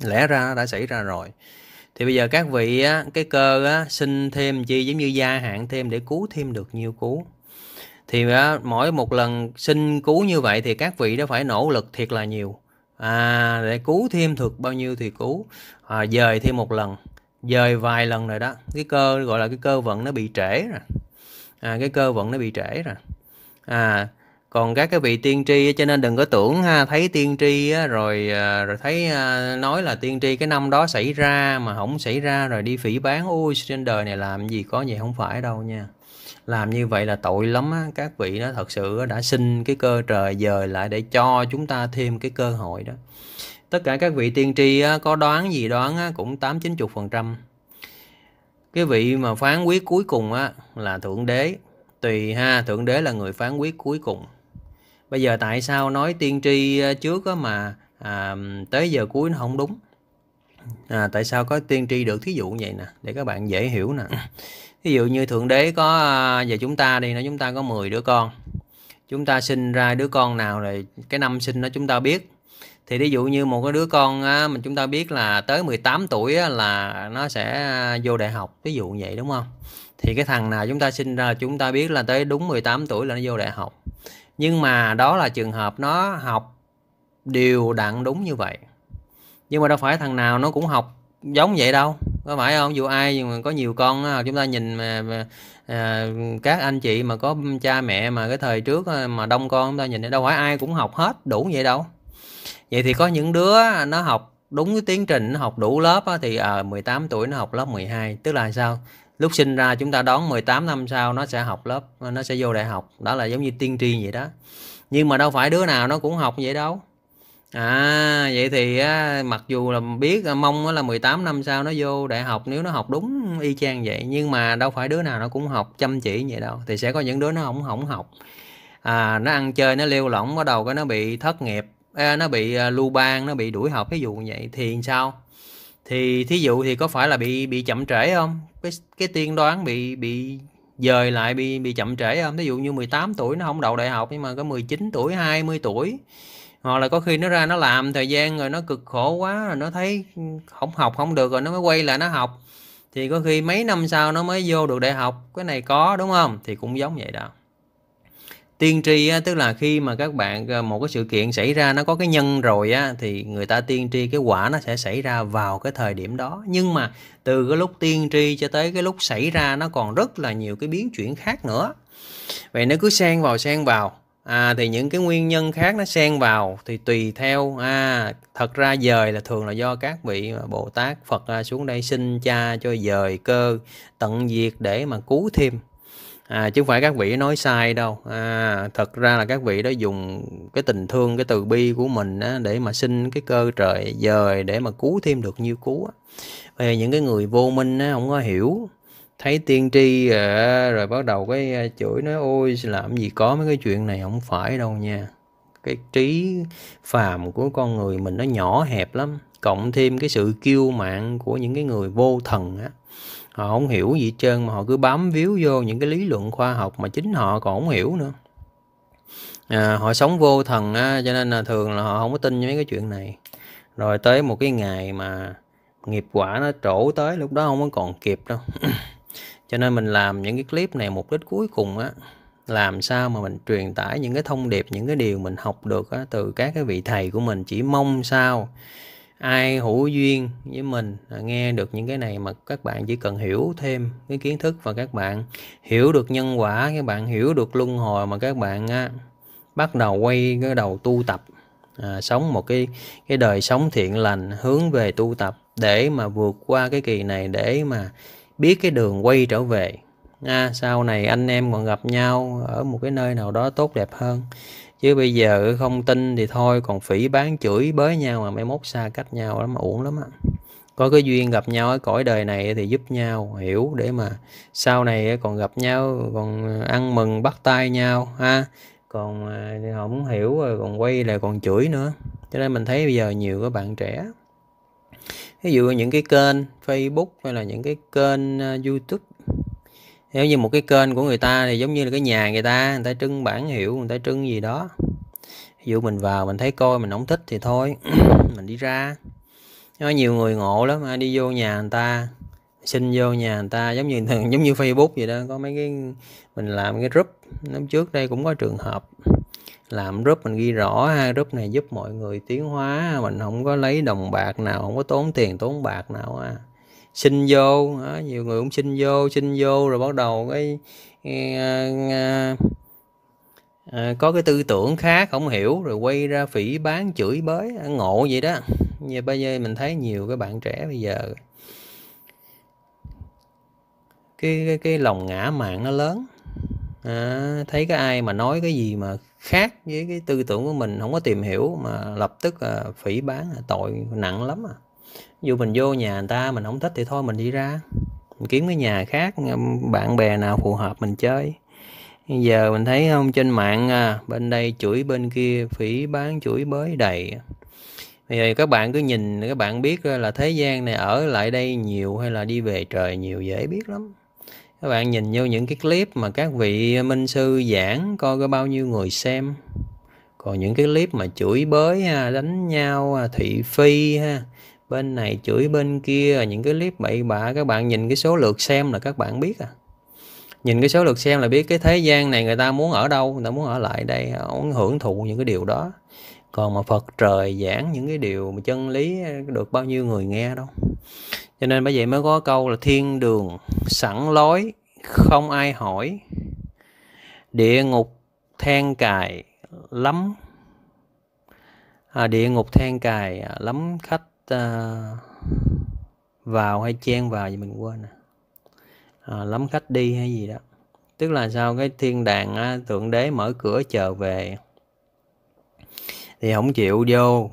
lẽ ra nó đã xảy ra rồi thì bây giờ các vị á, cái cơ á, xin thêm chi giống như gia hạn thêm để cứu thêm được nhiều cứu thì á, mỗi một lần xin cứu như vậy thì các vị đã phải nỗ lực thiệt là nhiều à, để cứu thêm được bao nhiêu thì cứu à, dời thêm một lần dời vài lần rồi đó cái cơ gọi là cái cơ vận nó bị trễ rồi à, cái cơ vận nó bị trễ rồi à còn các cái vị tiên tri cho nên đừng có tưởng ha thấy tiên tri rồi ờ, rồi thấy ờ, nói là tiên tri cái năm đó xảy ra mà không xảy ra rồi đi phỉ bán ui trên đời này làm gì có vậy không phải đâu nha làm như vậy là tội lắm á. các vị nó thật sự đã xin cái cơ trời dời lại để cho chúng ta thêm cái cơ hội đó tất cả các vị tiên tri có đoán gì đoán cũng tám chín chục phần trăm cái vị mà phán quyết cuối cùng á là thượng đế tùy ha thượng đế là người phán quyết cuối cùng bây giờ tại sao nói tiên tri ờ, trước á mà à, tới giờ cuối nó không đúng à, tại sao có tiên tri được thí dụ như vậy nè để các bạn dễ hiểu nè ví dụ như thượng đế có giờ à, chúng ta đi nó chúng ta có 10 đứa con chúng ta sinh ra đứa con nào rồi cái năm sinh nó chúng ta biết thì ví dụ như một cái đứa con á, mình chúng ta biết là tới 18 tuổi á, là nó sẽ à, vô đại học ví dụ như vậy đúng không thì cái thằng nào chúng ta sinh ra chúng ta biết là tới đúng 18 tuổi là nó vô đại học nhưng mà đó là trường hợp nó học đều đặn đúng như vậy nhưng mà đâu phải thằng nào nó cũng học giống vậy đâu có phải không dù ai mà có nhiều con chúng ta nhìn mà, mà à, các anh chị mà có cha mẹ mà cái thời trước mà đông con chúng ta nhìn đâu phải ai cũng học hết đủ vậy đâu vậy thì có những đứa nó học đúng cái tiến trình nó học đủ lớp á, thì à, 18 tuổi nó học lớp 12 tức là sao lúc sinh ra chúng ta đón 18 năm sau nó sẽ học lớp nó sẽ vô đại học đó là giống như tiên tri vậy đó nhưng mà đâu phải đứa nào nó cũng học vậy đâu à vậy thì á, mặc dù là biết à, mong là 18 năm sau nó vô đại học nếu nó học đúng y chang vậy nhưng mà đâu phải đứa nào nó cũng học chăm chỉ vậy đâu thì sẽ có những đứa nó không không học à, nó ăn chơi nó lêu lỏng bắt đầu cái nó bị thất nghiệp à, nó bị à, lu ban nó bị đuổi học ví dụ như vậy thì sao thì thí dụ thì có phải là bị bị chậm trễ không cái cái tiên đoán bị bị dời lại bị bị chậm trễ không thí dụ như 18 tuổi nó không đậu đại học nhưng mà có 19 tuổi 20 tuổi hoặc là có khi nó ra nó làm thời gian rồi nó cực khổ quá rồi nó thấy không học không được rồi nó mới quay lại nó học thì có khi mấy năm sau nó mới vô được đại học cái này có đúng không thì cũng giống vậy đó tiên tri á, tức là khi mà các bạn ờ, một cái sự kiện xảy ra nó có cái nhân rồi á thì người ta tiên tri cái quả nó sẽ xảy ra vào cái thời điểm đó nhưng mà từ cái lúc tiên tri cho tới cái lúc xảy ra nó còn rất là nhiều cái biến chuyển khác nữa vậy nó cứ xen vào xen vào à, thì những cái nguyên nhân khác nó xen vào thì tùy theo à, thật ra dời là thường là do các vị à, bồ tát phật à, xuống đây xin cha cho dời cơ tận diệt để mà cứu thêm à, chứ không phải các vị nói sai đâu à, thật ra là các vị đó dùng cái tình thương cái từ bi của mình á, để mà xin cái cơ trời dời để mà cứu thêm được nhiêu cứu về những cái người vô minh á, không có hiểu thấy tiên tri à, rồi bắt đầu cái à, chửi nói ôi làm gì có mấy cái chuyện này không phải đâu nha cái trí phàm của con người mình nó nhỏ hẹp lắm cộng thêm cái sự kiêu mạng của những cái người vô thần á họ không hiểu gì hết trơn mà họ cứ bám víu vô những cái lý luận khoa học mà chính họ còn không hiểu nữa à, họ sống vô thần á, cho nên là thường là họ không có tin mấy cái chuyện này rồi tới một cái ngày mà nghiệp quả nó trổ tới lúc đó không có còn kịp đâu (clears throat) cho nên mình làm những cái clip này mục đích cuối cùng á làm sao mà mình truyền tải những cái thông điệp những cái điều mình học được á, từ các cái vị thầy của mình chỉ mong sao ai hữu duyên với mình à, nghe được những cái này mà các bạn chỉ cần hiểu thêm cái kiến thức và các bạn hiểu được nhân quả các bạn hiểu được luân hồi mà các bạn á, bắt đầu quay cái đầu tu tập à, sống một cái cái đời sống thiện lành hướng về tu tập để mà vượt qua cái kỳ này để mà biết cái đường quay trở về à, sau này anh em còn gặp nhau ở một cái nơi nào đó tốt đẹp hơn chứ bây giờ không tin thì thôi còn phỉ bán chửi bới nhau mà mấy mốt xa cách nhau lắm uổng lắm á có cái duyên gặp nhau ở cõi đời này thì giúp nhau hiểu để mà sau này còn gặp nhau còn à, ăn mừng bắt tay nhau ha còn à, không hiểu rồi còn quay lại còn chửi nữa cho nên mình thấy bây giờ nhiều các bạn trẻ ví dụ những cái kênh Facebook hay là những cái kênh à, YouTube nếu như một cái kênh của người ta thì giống như là cái nhà người ta người ta trưng bản hiệu người ta trưng gì đó ví dụ mình vào mình thấy coi mình không thích thì thôi (clears throat) mình đi ra có nhiều người ngộ lắm à, đi vô nhà người ta xin vô nhà người ta giống như giống như Facebook vậy đó có mấy cái mình làm cái group năm trước đây cũng có trường hợp làm group mình ghi rõ ha group này giúp mọi người tiến hóa mình không có lấy đồng bạc nào không có tốn tiền tốn bạc nào ha xin vô đó, nhiều người cũng xin vô xin vô rồi bắt đầu cái uh, uh, À, có cái tư tưởng khác không hiểu rồi quay ra phỉ bán chửi bới ngộ vậy đó như bây giờ mình thấy nhiều cái bạn trẻ bây giờ cái cái, cái lòng ngã mạng nó lớn à, thấy cái ai mà nói cái gì mà khác với cái tư tưởng của mình không có tìm hiểu mà lập tức à, phỉ bán là tội nặng lắm à dù mình vô nhà người ta mình không thích thì thôi mình đi ra mình kiếm cái nhà khác bạn bè nào phù hợp mình chơi Bây giờ mình thấy không trên mạng à, bên đây chuỗi bên kia phỉ bán chuỗi bới đầy bây giờ các bạn cứ nhìn các bạn biết là thế gian này ở lại đây nhiều hay là đi về trời nhiều dễ biết lắm các bạn nhìn vô những cái clip mà các vị minh sư giảng coi có bao nhiêu người xem còn những cái clip mà chửi bới ha à, đánh nhau à, thị phi ha bên này chửi bên kia những cái clip bậy bạ các bạn nhìn cái số lượt xem là các bạn biết à nhìn cái số lượt xem là biết cái thế gian này người ta muốn ở đâu người ta muốn ở lại đây muốn hưởng thụ những cái điều đó còn mà phật trời giảng những cái điều mà chân lý được bao nhiêu người nghe đâu cho nên bởi vậy mới có câu là thiên đường sẵn lối không ai hỏi địa ngục than cài lắm à, địa ngục than cài lắm khách Ờ, vào hay chen vào gì mình quên à. À, lắm khách đi hay gì đó tức là sao cái thiên đàng á, thượng đế mở cửa chờ về thì không chịu vô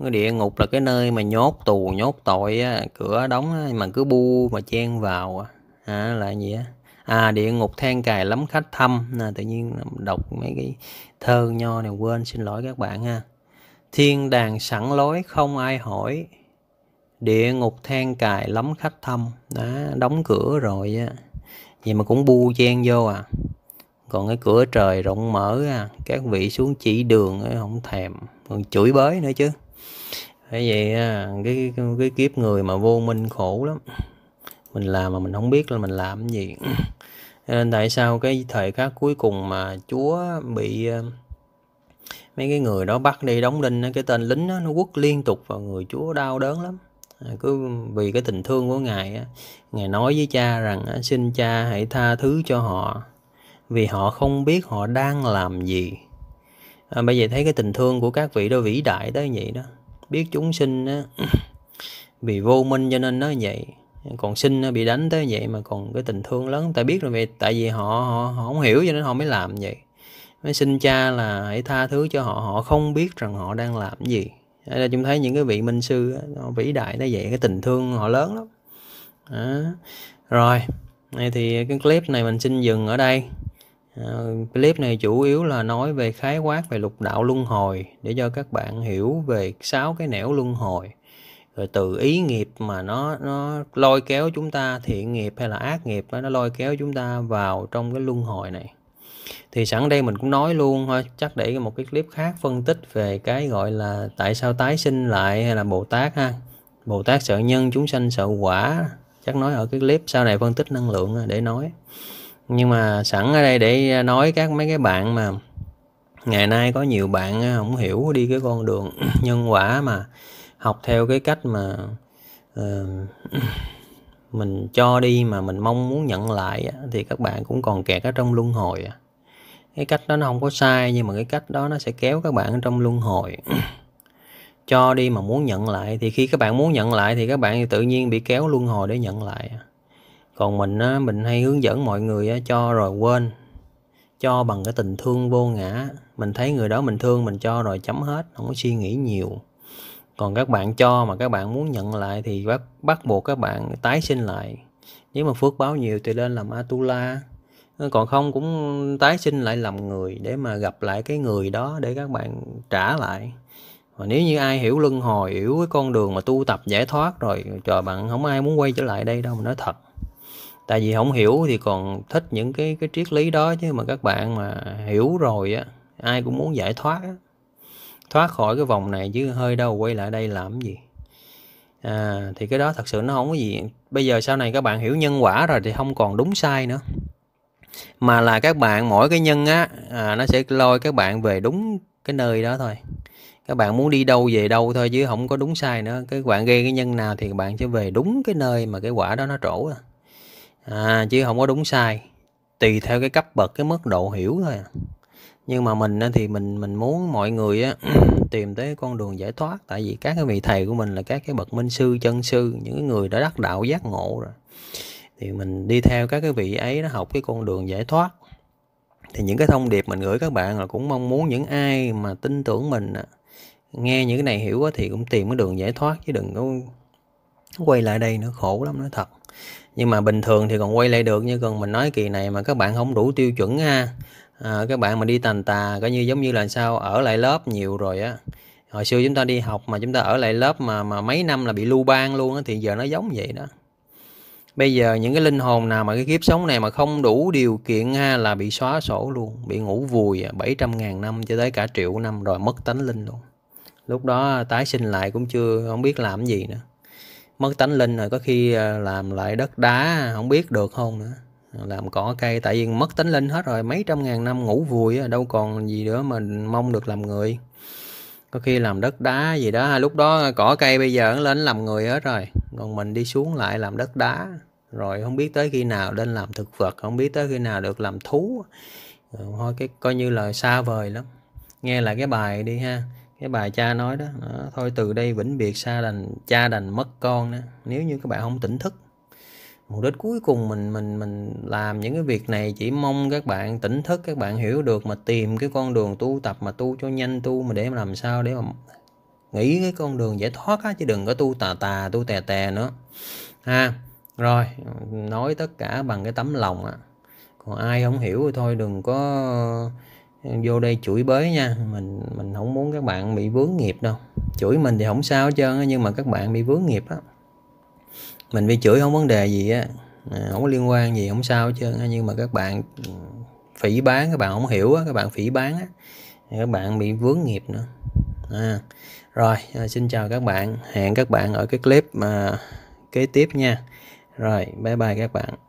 cái địa ngục là cái nơi mà nhốt tù nhốt tội á, cửa đóng á, mà cứ bu mà chen vào à, là gì á à địa ngục than cài lắm khách thăm là tự nhiên đọc mấy cái thơ nho này quên xin lỗi các bạn ha Thiên đàng sẵn lối không ai hỏi Địa ngục than cài lắm khách thăm Đó, đóng cửa rồi á Vậy mà cũng bu chen vô à Còn cái cửa trời rộng mở à Các vị xuống chỉ đường ấy, không thèm Còn chửi bới nữa chứ Bởi vậy à, cái, cái, cái kiếp người mà vô minh khổ lắm Mình làm mà mình không biết là mình làm cái gì Nên ờ, tại sao cái thời khắc cuối cùng mà Chúa bị ờ, mấy cái người đó bắt đi đóng đinh cái tên lính đó, nó quất liên tục vào người chúa đau đớn lắm à, cứ vì cái tình thương của ngài ngài nói với cha rằng xin cha hãy tha thứ cho họ vì họ không biết họ đang làm gì à, bây giờ thấy cái tình thương của các vị đó vĩ đại tới vậy đó biết chúng sinh á, vì (clears throat) vô minh cho nên nó vậy còn sinh bị đánh tới vậy mà còn cái tình thương lớn ta biết rồi về tại vì họ họ, họ không hiểu cho nên họ mới làm vậy mới xin cha là hãy tha thứ cho họ họ không biết rằng họ đang làm gì đây chúng thấy những cái vị minh sư họ vĩ đại nó vậy cái tình thương họ lớn lắm đó. rồi này thì cái clip này mình xin dừng ở đây à, clip này chủ yếu là nói về khái quát về lục đạo luân hồi để cho các bạn hiểu về sáu cái nẻo luân hồi rồi từ ý nghiệp mà nó nó lôi kéo chúng ta thiện nghiệp hay là ác nghiệp nó lôi kéo chúng ta vào trong cái luân hồi này thì sẵn đây mình cũng nói luôn thôi chắc để một cái clip khác phân tích về cái gọi là tại sao tái sinh lại hay là bồ tát ha bồ tát sợ nhân chúng sanh sợ quả chắc nói ở cái clip sau này phân tích năng lượng để nói nhưng mà sẵn ở đây để nói các mấy cái bạn mà ngày nay có nhiều bạn à, không hiểu đi cái con đường (clears throat) nhân quả mà học theo cái cách mà uh, (clears throat) mình cho đi mà mình mong muốn nhận lại thì các bạn cũng còn kẹt ở trong luân hồi à cái cách đó nó không có sai nhưng mà cái cách đó nó sẽ kéo các bạn trong luân hồi (clears throat) cho đi mà muốn nhận lại thì khi các bạn muốn nhận lại thì các bạn tự nhiên bị kéo luân hồi để nhận lại còn mình á, mình hay hướng dẫn mọi người á, cho rồi quên cho bằng cái tình thương vô ngã mình thấy người đó mình thương mình cho rồi chấm hết không có suy nghĩ nhiều còn các bạn cho mà các bạn muốn nhận lại thì bắt bắt buộc các bạn tái sinh lại nếu mà phước báo nhiều thì lên làm atula Ờ, còn không cũng tái sinh lại làm người để mà gặp lại cái người đó để các bạn trả lại và nếu như ai hiểu luân hồi hiểu cái con đường mà tu tập giải thoát rồi trời bạn không ai muốn quay trở lại đây đâu mình nói thật tại vì không hiểu thì còn thích những cái cái triết lý đó chứ mà các bạn mà hiểu rồi á ai cũng muốn giải thoát á thoát khỏi cái vòng này chứ hơi đâu quay lại đây làm gì à, thì cái đó thật sự nó không có gì bây giờ sau này các bạn hiểu nhân quả rồi thì không còn đúng sai nữa mà là các bạn mỗi cái nhân á à, nó sẽ lôi các bạn về đúng cái nơi đó thôi các bạn muốn đi đâu về đâu thôi chứ không có đúng sai nữa cái bạn gây cái nhân nào thì bạn sẽ về đúng cái nơi mà cái quả đó nó trổ à. à, chứ không có đúng sai tùy theo cái cấp bậc cái mức độ hiểu thôi à. nhưng mà mình thì mình mình muốn mọi người á, (clears throat) tìm tới con đường giải thoát tại vì các cái vị thầy của mình là các cái bậc minh sư chân sư những người đã đắc đạo giác ngộ rồi thì mình đi theo các cái vị ấy nó học cái con đường giải thoát thì những cái thông điệp mình gửi các bạn là cũng mong muốn những ai mà tin tưởng mình nghe những cái này hiểu thì cũng tìm cái đường giải thoát chứ đừng có quay lại đây nữa khổ lắm nói thật nhưng mà bình thường thì còn quay lại được như còn mình nói kỳ này mà các bạn không đủ tiêu chuẩn ha à, các bạn mà đi tàn tà coi như giống như là sao ở lại lớp nhiều rồi á hồi xưa chúng ta đi học mà chúng ta ở lại lớp mà mà mấy năm là bị lưu ban luôn á thì giờ nó giống vậy đó bây giờ những cái linh hồn nào mà cái kiếp sống này mà không đủ điều kiện ha là bị xóa sổ luôn bị ngủ vùi 700 à, ngàn năm cho tới cả triệu năm rồi mất tánh linh luôn lúc đó tái sinh lại cũng chưa không biết làm gì nữa mất tánh linh rồi có khi à, làm lại đất đá không biết được không nữa làm cỏ cây tại vì mất tánh linh hết rồi mấy trăm ngàn năm ngủ vùi đâu còn gì nữa mà mong được làm người có khi làm đất đá gì đó lúc đó cỏ cây bây giờ nó lên làm người hết rồi còn mình đi xuống lại làm đất đá rồi không biết tới khi nào đến làm thực vật không biết tới khi nào được làm thú ừ, thôi cái coi như là xa vời lắm nghe lại cái bài đi ha cái bài cha nói đó, đó thôi từ đây vĩnh biệt xa đành cha đành mất con đó nếu như các bạn không tỉnh thức mục đích cuối cùng mình mình mình làm những cái việc này chỉ mong các bạn tỉnh thức các bạn hiểu được mà tìm cái con đường tu tập mà tu cho nhanh tu mà để mà làm sao để mà nghĩ cái con đường giải thoát á chứ đừng có tu tà tà tu tè tè nữa ha rồi nói tất cả bằng cái tấm lòng á còn ai không hiểu thì thôi đừng có vô đây chửi bới nha mình mình không muốn các bạn bị vướng nghiệp đâu chửi mình thì không sao hết trơn nhưng mà các bạn bị vướng nghiệp á mình bị chửi không vấn đề gì á à, không có liên quan gì không sao hết trơn nhưng mà các bạn phỉ bán các bạn không hiểu á các bạn phỉ bán á các bạn bị vướng nghiệp nữa à, rồi à, xin chào các bạn hẹn các bạn ở cái clip mà kế tiếp nha rồi bye bye các bạn